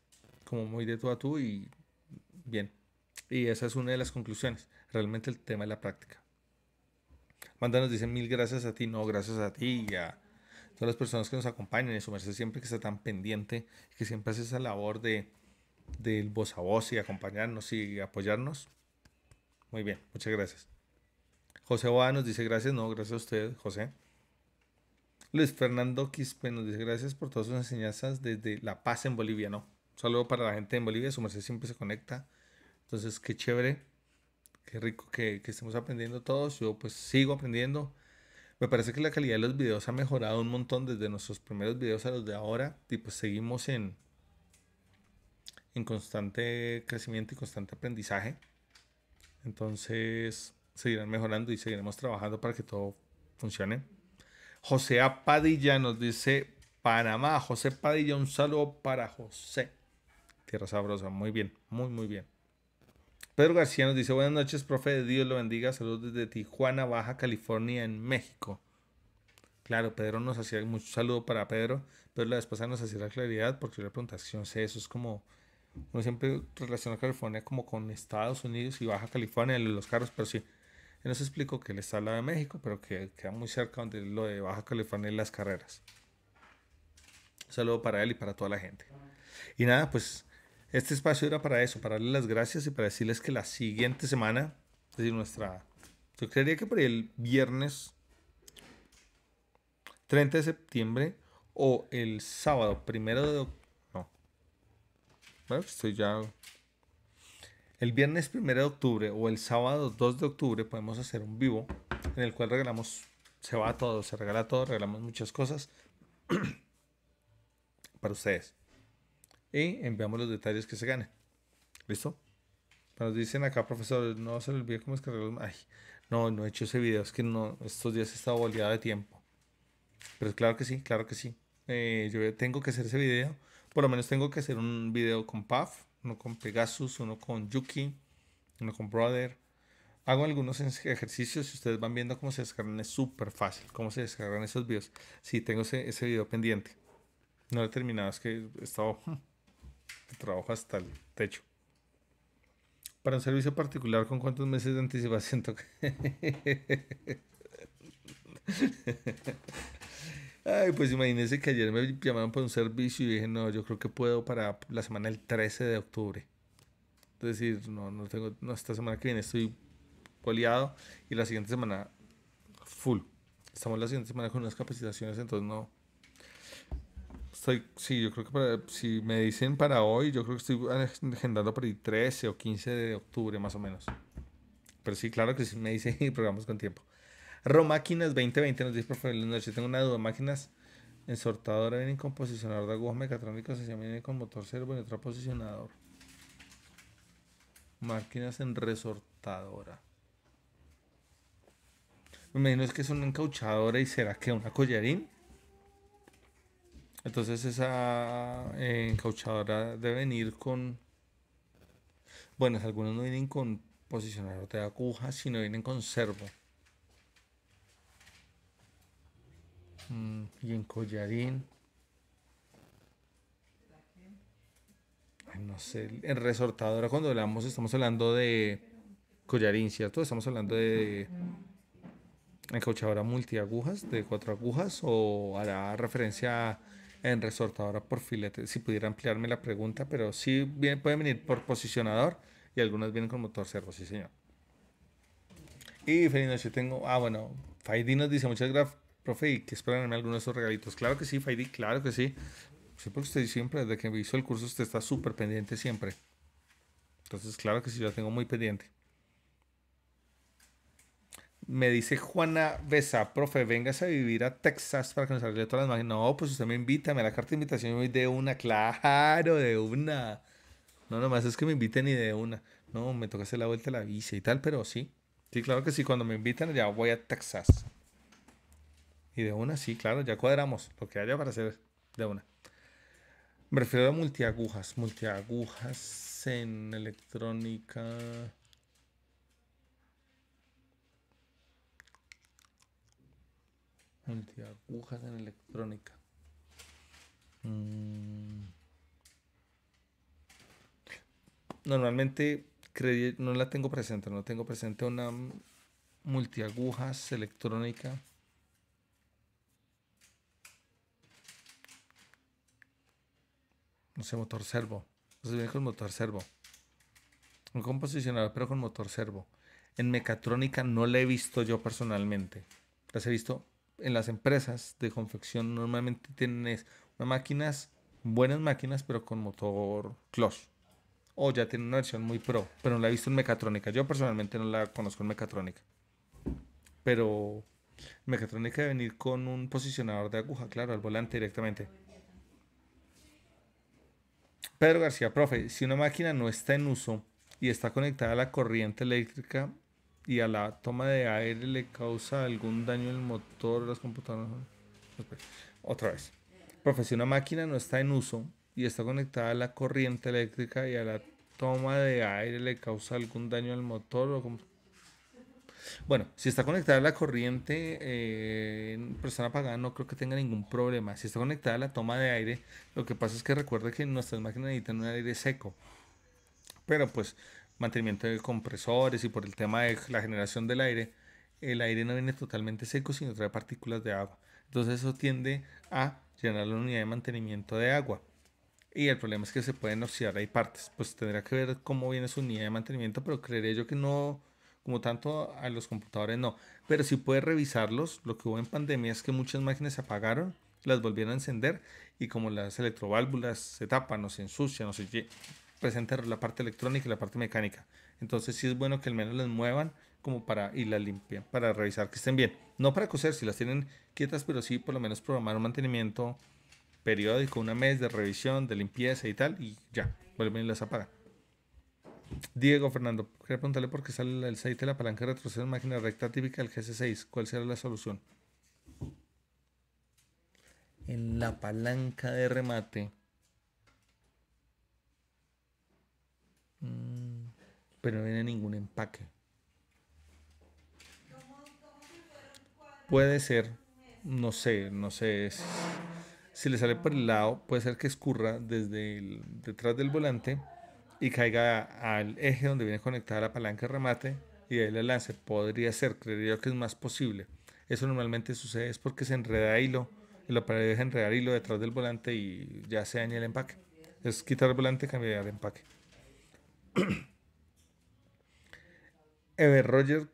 A: como muy de tú a tú y bien. Y esa es una de las conclusiones. Realmente el tema es la práctica. Manda nos dice mil gracias a ti, no, gracias a ti y a todas las personas que nos acompañan y su merced siempre que está tan pendiente, que siempre hace esa labor de del voz a voz y acompañarnos y apoyarnos. Muy bien, muchas gracias. José Boa nos dice gracias, no, gracias a usted, José. Luis Fernando Quispe nos dice gracias por todas sus enseñanzas desde La Paz en Bolivia, ¿no? saludo para la gente en Bolivia, su merced siempre se conecta. Entonces, qué chévere, qué rico que, estemos aprendiendo todos. Yo pues sigo aprendiendo. Me parece que la calidad de los videos ha mejorado un montón desde nuestros primeros videos a los de ahora y pues seguimos en, en constante crecimiento y constante aprendizaje. Entonces, seguirán mejorando y seguiremos trabajando para que todo funcione. José Padilla nos dice Panamá. José Padilla, un saludo para José. Tierra sabrosa, muy bien, muy, muy bien. Pedro García nos dice, buenas noches, profe, Dios lo bendiga. Saludos desde Tijuana, Baja California, en México. Claro, Pedro nos hacía mucho saludo para Pedro, pero la vez nos hacía la claridad porque yo le preguntaba si es eso es como uno siempre relaciona California como con Estados Unidos y Baja California, los carros, pero sí. Él nos explicó que él está al de México, pero que queda muy cerca donde lo de Baja California y las carreras. saludo para él y para toda la gente. Y nada, pues este espacio era para eso, para darle las gracias y para decirles que la siguiente semana, es decir, nuestra... Yo creería que por el viernes 30 de septiembre o el sábado primero de octubre, estoy ya. El viernes 1 de octubre o el sábado 2 de octubre podemos hacer un vivo en el cual regalamos, se va todo, se regala todo, regalamos muchas cosas para ustedes. Y enviamos los detalles que se ganen. ¿Listo? Nos dicen acá, profesor, no se le olvide cómo es que Ay, no, no he hecho ese video, es que no, estos días he estado boleado de tiempo. Pero claro que sí, claro que sí. Eh, yo tengo que hacer ese video por lo menos tengo que hacer un video con Puff, uno con Pegasus, uno con Yuki, uno con Brother. Hago algunos ejercicios y ustedes van viendo cómo se descargan. Es súper fácil cómo se descargan esos videos. sí, tengo ese, video pendiente. No lo he terminado, es que he estado trabajo hasta el techo. Para un servicio particular, ¿con cuántos meses de anticipación? Ay, pues imagínense que ayer me llamaron por un servicio y dije, no, yo creo que puedo para la semana del 13 de octubre. Es decir, no, no tengo, no, esta semana que viene estoy poliado y la siguiente semana full. Estamos la siguiente semana con unas capacitaciones, entonces no. Estoy, sí, yo creo que para, si me dicen para hoy, yo creo que estoy agendando para el 13 o 15 de octubre más o menos. Pero sí, claro que sí me dicen y programamos con tiempo máquinas 2020 nos dice, profe, si tengo una duda. Máquinas en sortadora vienen con posicionador de agujas mecatrónicas, se vienen con motor servo y otro posicionador. Máquinas en resortadora. Me imagino que es una encauchadora y será que una collarín. Entonces esa eh, encauchadora debe venir con... Bueno, algunos no vienen con posicionador de agujas, sino vienen con servo. Mm, y en collarín. no sé, en resortadora cuando hablamos estamos hablando de collarín, ¿cierto? Estamos hablando de encauchadora multiagujas de cuatro agujas o hará referencia en resortadora por filete. Si pudiera ampliarme la pregunta, pero sí bien, pueden venir por posicionador y algunas vienen con motor servo, sí señor. Y feliz yo tengo, ah bueno, Faidi nos dice muchas gracias profe, y que en algunos de esos regalitos. Claro que sí, Faidi, claro que sí. Siempre usted siempre, desde que me hizo el curso, usted está súper pendiente siempre. Entonces, claro que sí, yo la tengo muy pendiente. Me dice Juana Besa, profe, vengas a vivir a Texas para que nos arregle todas las máquinas. No, pues usted me invita, me da la carta de invitación y voy de una, claro, de una. No, nomás es que me inviten y de una. No, me toca hacer la vuelta a la visa y tal, pero sí. Sí, claro que sí, cuando me invitan ya voy a Texas. Y de una, sí, claro, ya cuadramos lo que haya para hacer de una. Me refiero a multiagujas. Multiagujas en electrónica. Multiagujas en electrónica. Mm. Normalmente no la tengo presente, no tengo presente una multiagujas electrónica. motor servo. con motor servo. Un posicionador pero con motor servo. En mecatrónica no la he visto yo personalmente. Las he visto en las empresas de confección. Normalmente tienen máquinas, buenas máquinas, pero con motor close. O ya tienen una versión muy pro, pero no la he visto en mecatrónica. Yo personalmente no la conozco en mecatrónica. Pero mecatrónica debe venir con un posicionador de aguja, claro, al volante directamente. Pedro García, profe, si una máquina no está en uso y está conectada a la corriente eléctrica y a la toma de aire le causa algún daño al motor, las computadoras. Otra vez. Profe, si una máquina no está en uso y está conectada a la corriente eléctrica y a la toma de aire le causa algún daño al motor o computador bueno, si está conectada la corriente, eh, está apagada, no creo que tenga ningún problema. Si está conectada a la toma de aire, lo que pasa es que recuerde que nuestras máquinas necesitan un aire seco. Pero pues mantenimiento de compresores y por el tema de la generación del aire, el aire no viene totalmente seco, sino trae partículas de agua. Entonces eso tiende a llenar la unidad de mantenimiento de agua. Y el problema es que se pueden oxidar hay partes. Pues tendrá que ver cómo viene su unidad de mantenimiento, pero creeré yo que no como tanto a los computadores no, pero si puedes revisarlos. Lo que hubo en pandemia es que muchas máquinas se apagaron, las volvieron a encender y como las electroválvulas se tapan o se ensucian o se presenta la parte electrónica y la parte mecánica. Entonces sí es bueno que al menos las muevan como para y las limpian, para revisar que estén bien. No para coser si las tienen quietas, pero sí por lo menos programar un mantenimiento periódico, una mes de revisión, de limpieza y tal, y ya, vuelven y las apagan. Diego Fernando, quería preguntarle por qué sale el aceite de la palanca de retroceso en máquina recta típica del GC6. ¿Cuál será la solución? En la palanca de remate. Mm, pero no viene ningún empaque. Puede ser, no sé, no sé. si le sale por el lado, puede ser que escurra desde detrás del volante y caiga al eje donde viene conectada la palanca de remate y de ahí el lance. Podría ser, creería que es más posible. Eso normalmente sucede es porque se enreda hilo, el operador deja enredar hilo detrás del volante y ya se daña el empaque. Es quitar el volante y cambiar el empaque. Ever Roger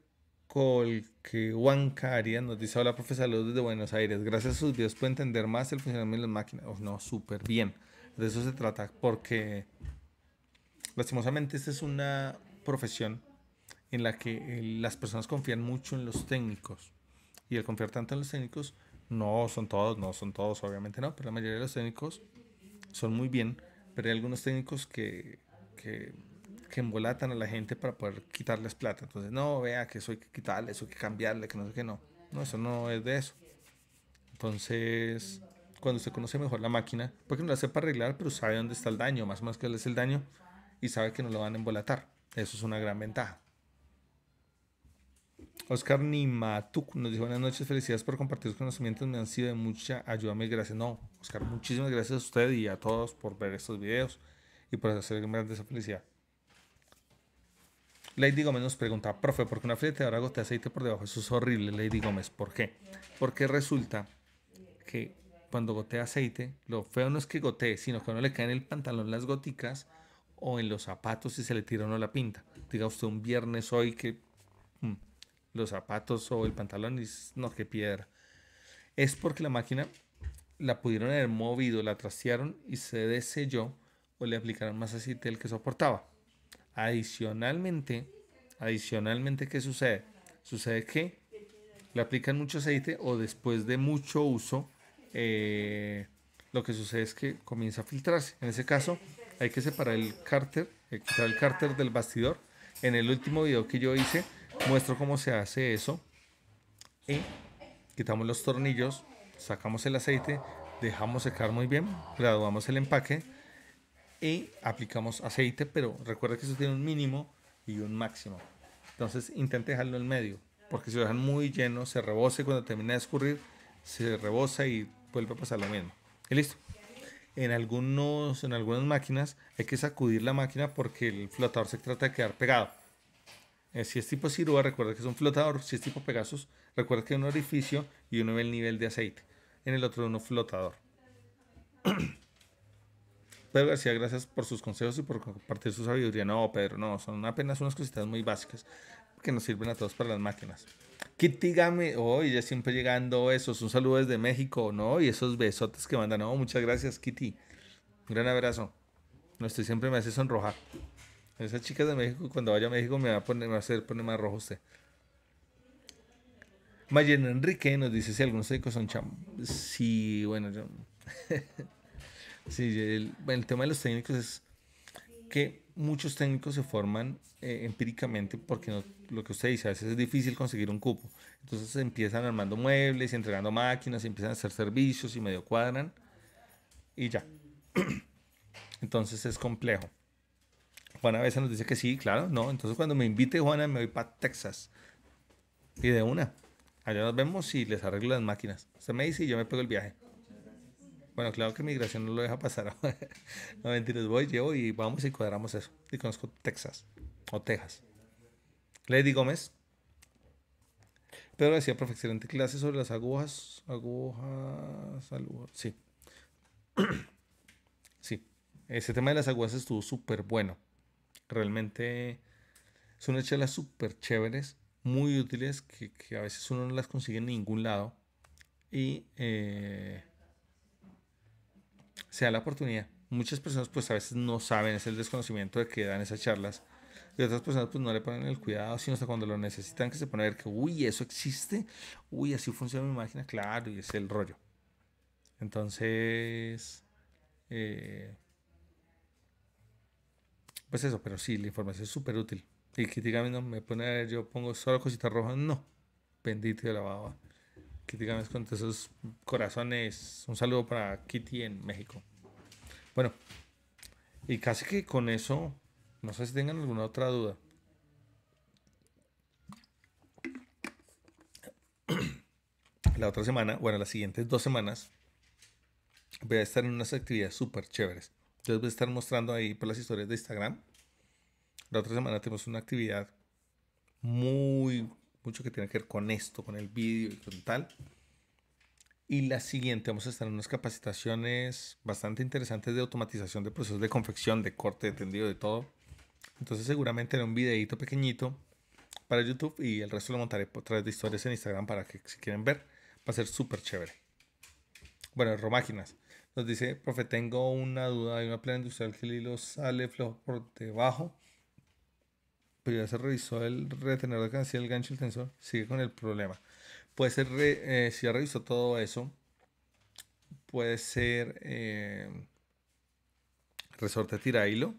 A: Colquehuanca Arias nos dice: Hola, profesor saludos desde Buenos Aires. Gracias a sus videos puedo entender más el funcionamiento de las máquinas. Oh, no, súper bien. De eso se trata, porque Lastimosamente, esta es una profesión en la que eh, las personas confían mucho en los técnicos. Y al confiar tanto en los técnicos, no son todos, no son todos, obviamente no, pero la mayoría de los técnicos son muy bien, pero hay algunos técnicos que, que, que embolatan a la gente para poder quitarles plata. Entonces, no, vea que eso hay que quitarle, eso hay que cambiarle, que no sé qué, no. No, eso no es de eso. Entonces, cuando se conoce mejor la máquina, porque no la sepa arreglar, pero sabe dónde está el daño, más o menos que es el daño, y sabe que no lo van a embolatar. Eso es una gran ventaja. Oscar Nimatuk nos dijo buenas noches, felicidades por compartir sus conocimientos, me han sido de mucha ayuda, mil gracias. No, Oscar, muchísimas gracias a usted y a todos por ver estos videos y por hacerme de esa felicidad. Lady Gómez nos pregunta, profe, ¿por qué una fritadora ahora gote aceite por debajo? Eso es horrible, Lady Gómez. ¿Por qué? Porque resulta que cuando gote aceite, lo feo no es que gote sino que a uno le caen el pantalón las goticas o en los zapatos si se le tiró no la pinta. Diga usted un viernes hoy que mm, los zapatos o el pantalón es no, que piedra. Es porque la máquina la pudieron haber movido, la trastearon y se deselló o le aplicaron más aceite del que soportaba. Adicionalmente, adicionalmente, ¿qué sucede? Sucede que le aplican mucho aceite o después de mucho uso, eh, lo que sucede es que comienza a filtrarse. En ese caso, hay que separar el cárter, quitar eh, el cárter del bastidor. En el último video que yo hice, muestro cómo se hace eso. Y quitamos los tornillos, sacamos el aceite, dejamos secar muy bien, graduamos el empaque y aplicamos aceite, pero recuerda que eso tiene un mínimo y un máximo. Entonces intente dejarlo en medio, porque si lo dejan muy lleno, se rebosa cuando termina de escurrir, se rebosa y vuelve a pasar lo mismo. Y listo en, algunos, en algunas máquinas hay que sacudir la máquina porque el flotador se trata de quedar pegado. Eh, si es tipo ciruga, recuerda que es un flotador. Si es tipo Pegasus, recuerda que hay un orificio y uno ve el nivel de aceite. En el otro uno flotador. Pedro García, gracias por sus consejos y por compartir su sabiduría. No, Pedro, no, son apenas unas cositas muy básicas que nos sirven a todos para las máquinas. Kitty Game, oh, ya siempre llegando esos, un saludo desde México, ¿no? Y esos besotes que mandan, oh, muchas gracias Kitty, un gran abrazo, no estoy siempre me hace sonrojar. Esa chica de México, cuando vaya a México me va a, poner, me va a hacer poner más rojo usted. Mayen Enrique nos dice si algunos técnicos son cham... Sí, bueno, yo... sí, el, el tema de los técnicos es que muchos técnicos se forman eh, empíricamente porque lo que usted dice, a veces es difícil conseguir un cupo. Entonces empiezan armando muebles, entregando máquinas, empiezan a hacer servicios y medio cuadran y ya. Entonces es complejo. Juana a veces nos dice que sí, claro, no. Entonces cuando me invite Juana me voy para Texas. Y de una. Allá nos vemos y les arreglo las máquinas. se me dice y yo me pego el viaje. Bueno, claro que migración no lo deja pasar. no mentiras, voy, llevo y vamos y cuadramos eso. Y conozco Texas o Texas. Lady Gómez. Pedro decía, profe, excelente clase sobre las agujas. Agujas, agujas. Sí. sí. Ese tema de las agujas estuvo súper bueno. Realmente son unas las súper chéveres, muy útiles, que, a veces uno no las consigue en ningún lado. Y. Eh, se da la oportunidad. Muchas personas pues a veces no saben, es el desconocimiento de que dan esas charlas. Y otras personas pues no le ponen el cuidado, sino hasta cuando lo necesitan que se pone a ver que, uy, eso existe, uy, así funciona mi máquina, claro, y es el rollo. Entonces, eh, pues eso, pero sí, la información es súper útil. Y que digan, me pone yo pongo solo cositas rojas, no, bendito y alabado que digamos con esos corazones. Un saludo para Kitty en México. Bueno, y casi que con eso, no sé si tengan alguna otra duda. La otra semana, bueno, las siguientes dos semanas, voy a estar en unas actividades súper chéveres. Les voy a estar mostrando ahí por las historias de Instagram. La otra semana tenemos una actividad muy mucho que tiene que ver con esto, con el vídeo y con tal. Y la siguiente, vamos a estar en unas capacitaciones bastante interesantes de automatización de procesos de confección, de corte, de tendido, de todo. Entonces seguramente haré un videito pequeñito para YouTube y el resto lo montaré a través de historias en Instagram para que si quieren ver, va a ser súper chévere. Bueno, Romáquinas nos dice, profe, tengo una duda, hay una plena industrial que el hilo sale flojo por debajo pero ya se revisó el retenedor de alcancía del gancho el tensor, sigue con el problema. Puede ser, eh, si ya revisó todo eso, puede ser eh, resorte tirahilo,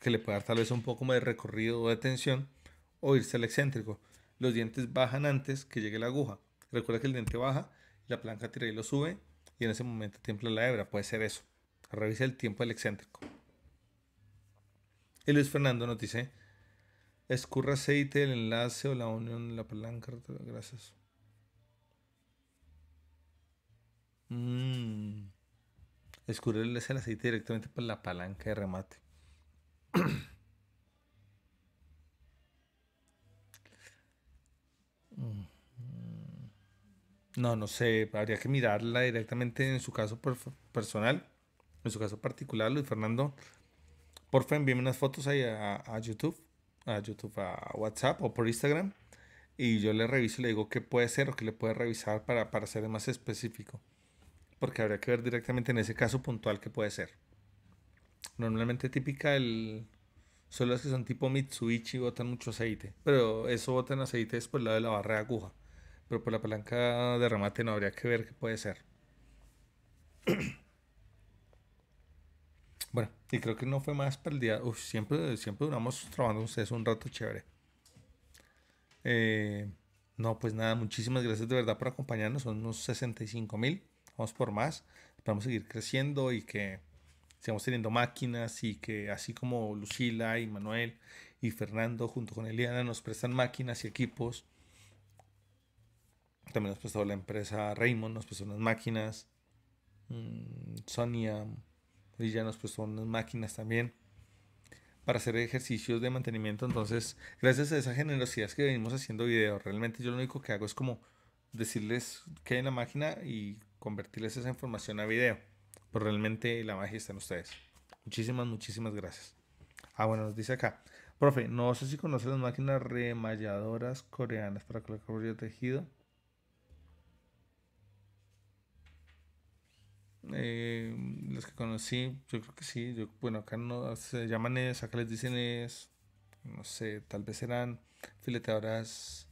A: que le puede dar tal vez un poco más de recorrido o de tensión, o irse al excéntrico. Los dientes bajan antes que llegue la aguja. Recuerda que el diente baja, la tira tirahilo sube y en ese momento tiembla la hebra. Puede ser eso. Revisa el tiempo del excéntrico. Y Luis Fernando nos dice, Escurra aceite, el enlace o la unión de la palanca. Gracias. Mm. Escurre el aceite directamente por la palanca de remate. Mm. No, no sé, habría que mirarla directamente en su caso personal, en su caso particular, Luis Fernando. Porfa, envíame unas fotos ahí a YouTube YouTube, a WhatsApp o por Instagram. Y yo le reviso y le digo qué puede ser o qué le puede revisar para, para ser más específico. Porque habría que ver directamente en ese caso puntual qué puede ser. Normalmente típica el... Son las que son tipo Mitsubishi botan mucho aceite. Pero eso botan aceite es por el de la barra de aguja. Pero por la palanca de remate no habría que ver qué puede ser. Bueno, y creo que no fue más para el día. Uf, siempre, siempre duramos trabajando ustedes un rato chévere. Eh, no, pues nada, muchísimas gracias de verdad por acompañarnos. Son unos 65 mil. Vamos por más. Esperamos seguir creciendo y que sigamos teniendo máquinas y que así como Lucila y Manuel y Fernando junto con Eliana nos prestan máquinas y equipos. También nos prestó la empresa Raymond, nos prestó unas máquinas. Mm, Sonia, y ya nos pues son máquinas también para hacer ejercicios de mantenimiento. Entonces, gracias a esa generosidad que venimos haciendo videos, realmente yo lo único que hago es como decirles que hay en la máquina y convertirles esa información a video. Pero realmente la magia está en ustedes. Muchísimas, muchísimas gracias. Ah, bueno, nos dice acá. Profe, no sé si conoce las máquinas remalladoras coreanas para colocar tejido. Eh, los que conocí, yo creo que sí. Yo, bueno, acá no se llaman es, acá les dicen es. No sé, tal vez eran fileteadoras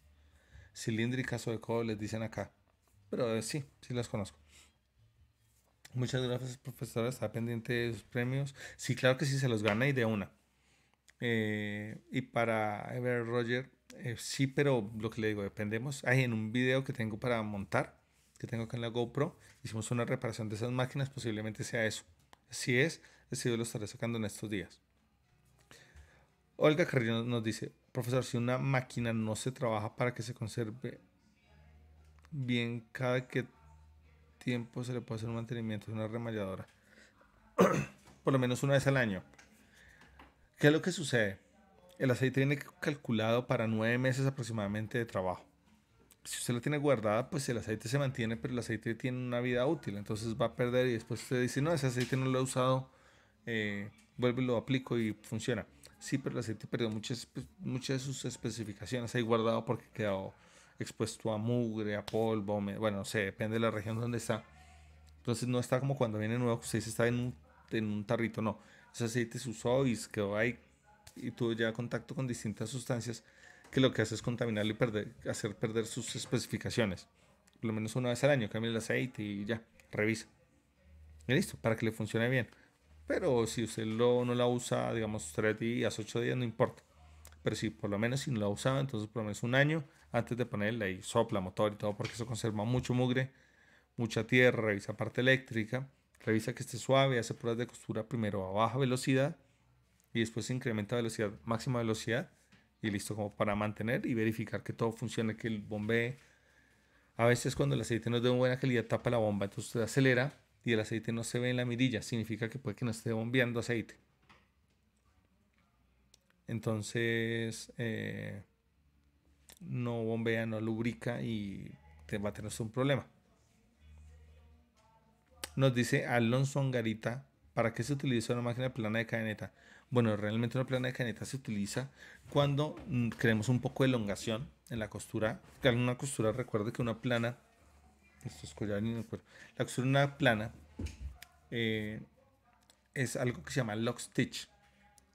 A: cilíndricas o de codo, les dicen acá. Pero eh, sí, sí las conozco. Muchas gracias, profesora. Está pendiente de sus premios. Sí, claro que sí, se los gana y de una. Eh, y para Ever Roger, eh, sí, pero lo que le digo, dependemos. Hay en un video que tengo para montar tengo que en la GoPro. Hicimos una reparación de esas máquinas, posiblemente sea eso. Si es, decido lo estaré sacando en estos días. Olga Carrillo nos dice, profesor, si una máquina no se trabaja para que se conserve bien, cada que tiempo se le puede hacer un mantenimiento de una remalladora. Por lo menos una vez al año. ¿Qué es lo que sucede? El aceite viene calculado para nueve meses aproximadamente de trabajo si usted la tiene guardada, pues el aceite se mantiene, pero el aceite tiene una vida útil, entonces va a perder y después usted dice, no, ese aceite no lo he usado, eh, Vuelve, y lo aplico y funciona. Sí, pero el aceite perdió muchas, pues, muchas de sus especificaciones ahí guardado porque quedó expuesto a mugre, a polvo, bueno, no sé, depende de la región donde está. Entonces no está como cuando viene nuevo, usted está en un, en un tarrito, no. Ese aceite se usó y quedó ahí y tuvo ya contacto con distintas sustancias que lo que hace es contaminarlo y hacer perder sus especificaciones. Por lo menos una vez al año, cambia el aceite y ya, revisa. Y listo, para que le funcione bien. Pero si usted lo, no la usa, digamos, tres días, ocho días, no importa. Pero si por lo menos si no la usado entonces por lo menos un año antes de ponerle ahí, sopla motor y todo, porque eso conserva mucho mugre, mucha tierra, revisa parte eléctrica, revisa que esté suave, hace pruebas de costura primero a baja velocidad y después incrementa velocidad, máxima velocidad y listo como para mantener y verificar que todo funcione, que el bombee. A veces cuando el aceite no es de buena calidad tapa la bomba, entonces usted acelera y el aceite no se ve en la mirilla, significa que puede que no esté bombeando aceite. Entonces eh, no bombea, no lubrica y te va a tener un problema. Nos dice Alonso garita ¿para qué se utiliza una máquina plana de cadeneta? Bueno, realmente una plana de caneta se utiliza cuando queremos mm, un poco de elongación en la costura. En una costura, recuerde que una plana, estos la costura de una plana eh, es algo que se llama lock stitch.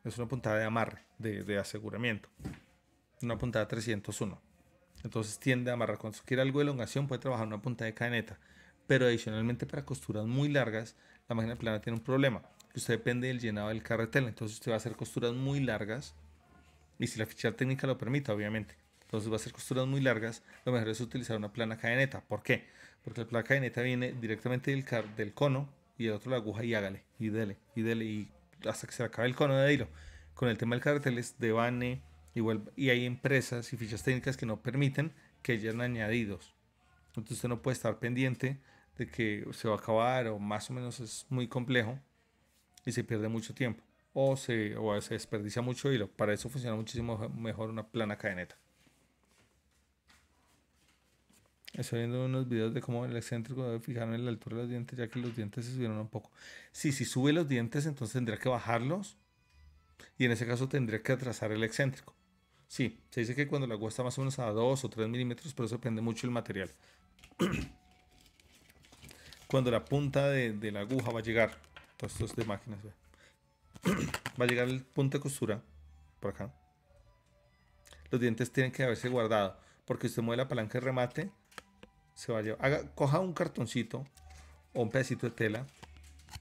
A: Es una puntada de amarre, de, de aseguramiento. Una puntada 301. Entonces tiende a amarrar. Cuando se quiere algo de elongación, puede trabajar una punta de caneta. Pero adicionalmente para costuras muy largas, la máquina plana tiene un problema usted depende del llenado del carretel. Entonces usted va a hacer costuras muy largas. Y si la ficha técnica lo permite, obviamente. Entonces va a hacer costuras muy largas. Lo mejor es utilizar una plana cadeneta. ¿Por qué? Porque la plana cadeneta viene directamente del, car del cono y el otro la aguja y hágale. Y dele, y dele. Y hasta que se acabe el cono de hilo. Con el tema del carretel es devane. Igual, y hay empresas y fichas técnicas que no permiten que hayan añadidos. Entonces usted no puede estar pendiente de que se va a acabar o más o menos es muy complejo y se pierde mucho tiempo o se, desperdicia mucho hilo. Para eso funciona muchísimo mejor una plana cadeneta. Estoy viendo unos videos de cómo el excéntrico debe fijarme en la altura de los dientes, ya que los dientes se subieron un poco. Sí, si sube los dientes, entonces tendría que bajarlos. Y en ese caso tendría que atrasar el excéntrico. Sí, se dice que cuando la agua está más o menos a 2 o 3 milímetros, pero eso depende mucho del material. cuando la punta de la aguja va a llegar estos de máquinas, Va a llegar el punto de costura por acá. Los dientes tienen que haberse guardado. Porque usted mueve la palanca de remate. Se va a llevar. coja un cartoncito o un pedacito de tela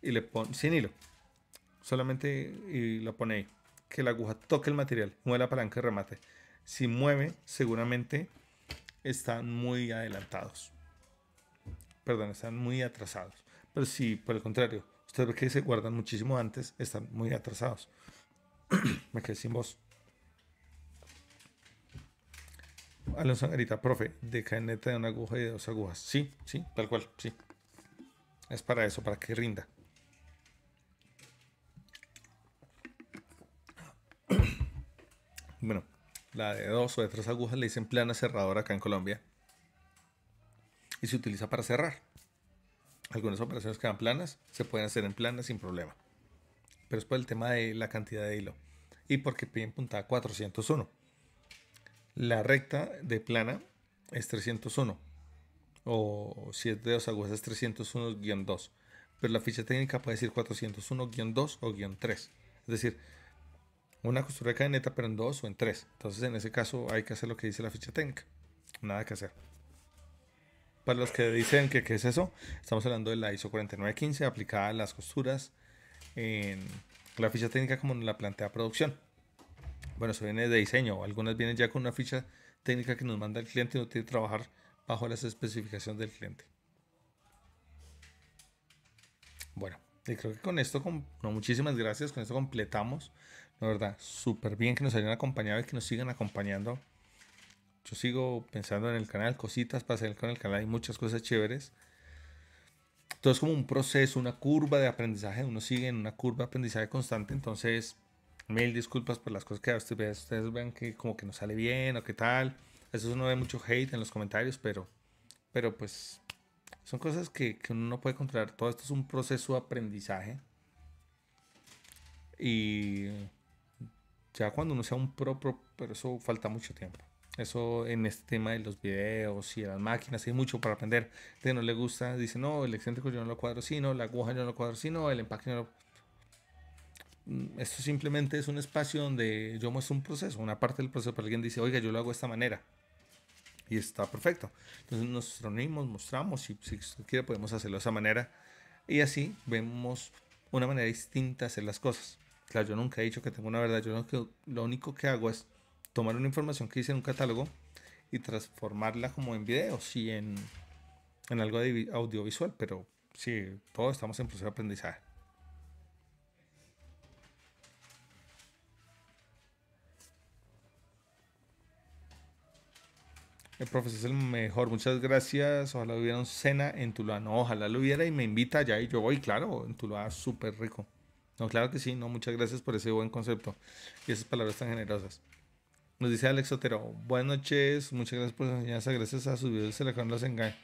A: y le pone sin hilo. Solamente y lo pone ahí. Que la aguja toque el material. Mueve la palanca de remate. Si mueve, seguramente están muy adelantados. Perdón, están muy atrasados. Pero si por el contrario Ustedes que se guardan muchísimo antes, están muy atrasados. Me quedé sin voz. Alonso Angarita, profe, de caneta de una aguja y de dos agujas. Sí, sí, tal cual, sí. Es para eso, para que rinda. Bueno, la de dos o de tres agujas le dicen plana cerradora acá en Colombia. Y se utiliza para cerrar. Algunas operaciones quedan planas, se pueden hacer en planas sin problema. Pero es por el tema de la cantidad de hilo y porque piden puntada 401. La recta de plana es 301 o si es de dos agujas es 301-2. Pero la ficha técnica puede decir 401-2 o 3. Es decir, una costura de cadeneta pero en 2 o en 3. Entonces en ese caso hay que hacer lo que dice la ficha técnica. Nada que hacer los que dicen que qué es eso, estamos hablando de la ISO 4915 aplicada a las costuras en la ficha técnica como nos la plantea producción. Bueno, eso viene de diseño, algunas vienen ya con una ficha técnica que nos manda el cliente y no tiene que trabajar bajo las especificaciones del cliente. Bueno, y creo que con esto, con, muchísimas gracias, con esto completamos. La verdad, súper bien que nos hayan acompañado y que nos sigan acompañando yo sigo pensando en el canal, cositas para hacer con el canal, hay muchas cosas chéveres. Entonces es como un proceso, una curva de aprendizaje, uno sigue en una curva de aprendizaje constante, entonces mil disculpas por las cosas que ustedes, ustedes vean que como que no sale bien o qué tal. Eso uno ve mucho hate en los comentarios, pero, pero pues son cosas que, uno no puede controlar. Todo esto es un proceso de aprendizaje. Y ya cuando uno sea un pro, pro pero eso falta mucho tiempo. Eso en este tema de los videos y las máquinas, hay mucho para aprender. que no le gusta, dice, no, el excéntrico yo no lo cuadro, sino la aguja yo no lo cuadro, sí, el empaque no lo... Mm, esto simplemente es un espacio donde yo muestro un proceso, una parte del proceso, pero alguien dice, oiga, yo lo hago de esta manera. Y está perfecto. Entonces nos reunimos, mostramos, y si usted quiere podemos hacerlo de esa manera. Y así vemos una manera distinta de hacer las cosas. Claro, yo nunca he dicho que tengo una verdad, yo que, lo único que hago es tomar una información que hice en un catálogo y transformarla como en videos y en, algo audiovisual, pero sí, todos estamos en proceso de aprendizaje. El profesor es el mejor, muchas gracias. Ojalá hubiera una cena en Tuluá. No, ojalá lo hubiera y me invita allá y yo voy, claro, en Tuluá súper rico. No, claro que sí, no, muchas gracias por ese buen concepto y esas palabras tan generosas. Nos dice Alex Otero, buenas noches, muchas gracias por la enseñanza, gracias a sus videos se le los engaños.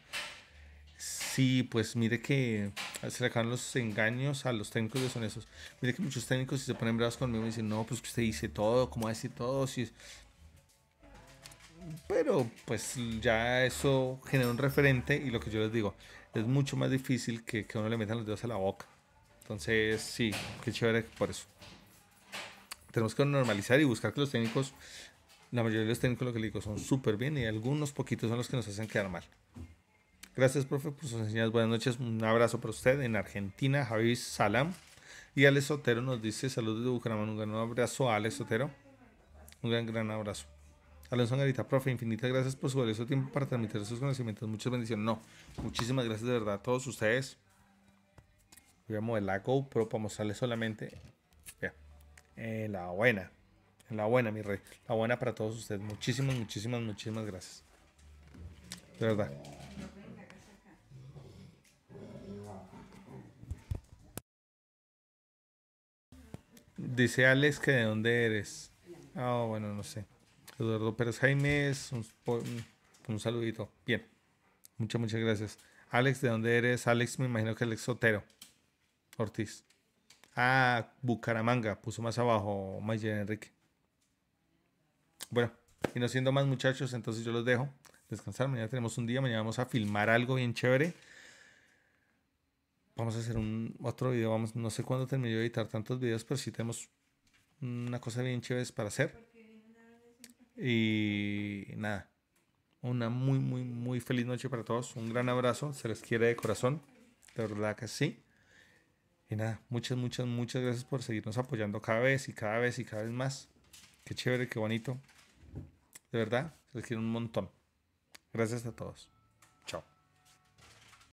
A: Sí, pues mire que se le los engaños a los técnicos son esos. Mire que muchos técnicos si se ponen bravos conmigo y dicen, no, pues que usted dice todo, ¿cómo va todo? Si Pero pues ya eso genera un referente y lo que yo les digo, es mucho más difícil que, que uno le metan los dedos a la boca. Entonces, sí, qué chévere por eso tenemos que normalizar y buscar que los técnicos la mayoría de los técnicos, lo que le digo, son súper bien y algunos poquitos son los que nos hacen quedar mal. Gracias, profe, por sus enseñanzas. Buenas noches. Un abrazo para usted en Argentina, Javi Salam. Y Alex Sotero nos dice saludos de Bucaramanga. Un gran abrazo a Alex Sotero. Un gran, gran abrazo. Alonso Angarita, profe, infinitas gracias por su valioso tiempo para transmitir sus conocimientos. Muchas bendiciones. No, muchísimas gracias de verdad a todos ustedes. Voy a mover la vamos para mostrarles solamente ya, eh, la buena. En la buena, mi rey. La buena para todos ustedes. Muchísimas, muchísimas, muchísimas gracias. De verdad. Dice Alex que de dónde eres. Ah, bueno, no sé. Eduardo Pérez Jaime, un, un saludito. Bien. Muchas, muchas gracias. Alex, ¿de dónde eres? Alex, me imagino que Alex Sotero. Ortiz. Ah, Bucaramanga, puso más abajo Mayer Enrique. Bueno, y no siendo más muchachos, entonces yo los dejo descansar. Mañana tenemos un día, mañana vamos a filmar algo bien chévere. Vamos a hacer un otro video, vamos, no sé cuándo terminé de editar tantos videos, pero sí tenemos una cosa bien chévere para hacer. Y nada, una muy, muy, muy feliz noche para todos. Un gran abrazo, se les quiere de corazón, de verdad que sí. Y nada, muchas, muchas, muchas gracias por seguirnos apoyando cada vez y cada vez y cada vez más. Qué chévere, qué bonito. De verdad, les quiero un montón. Gracias a todos.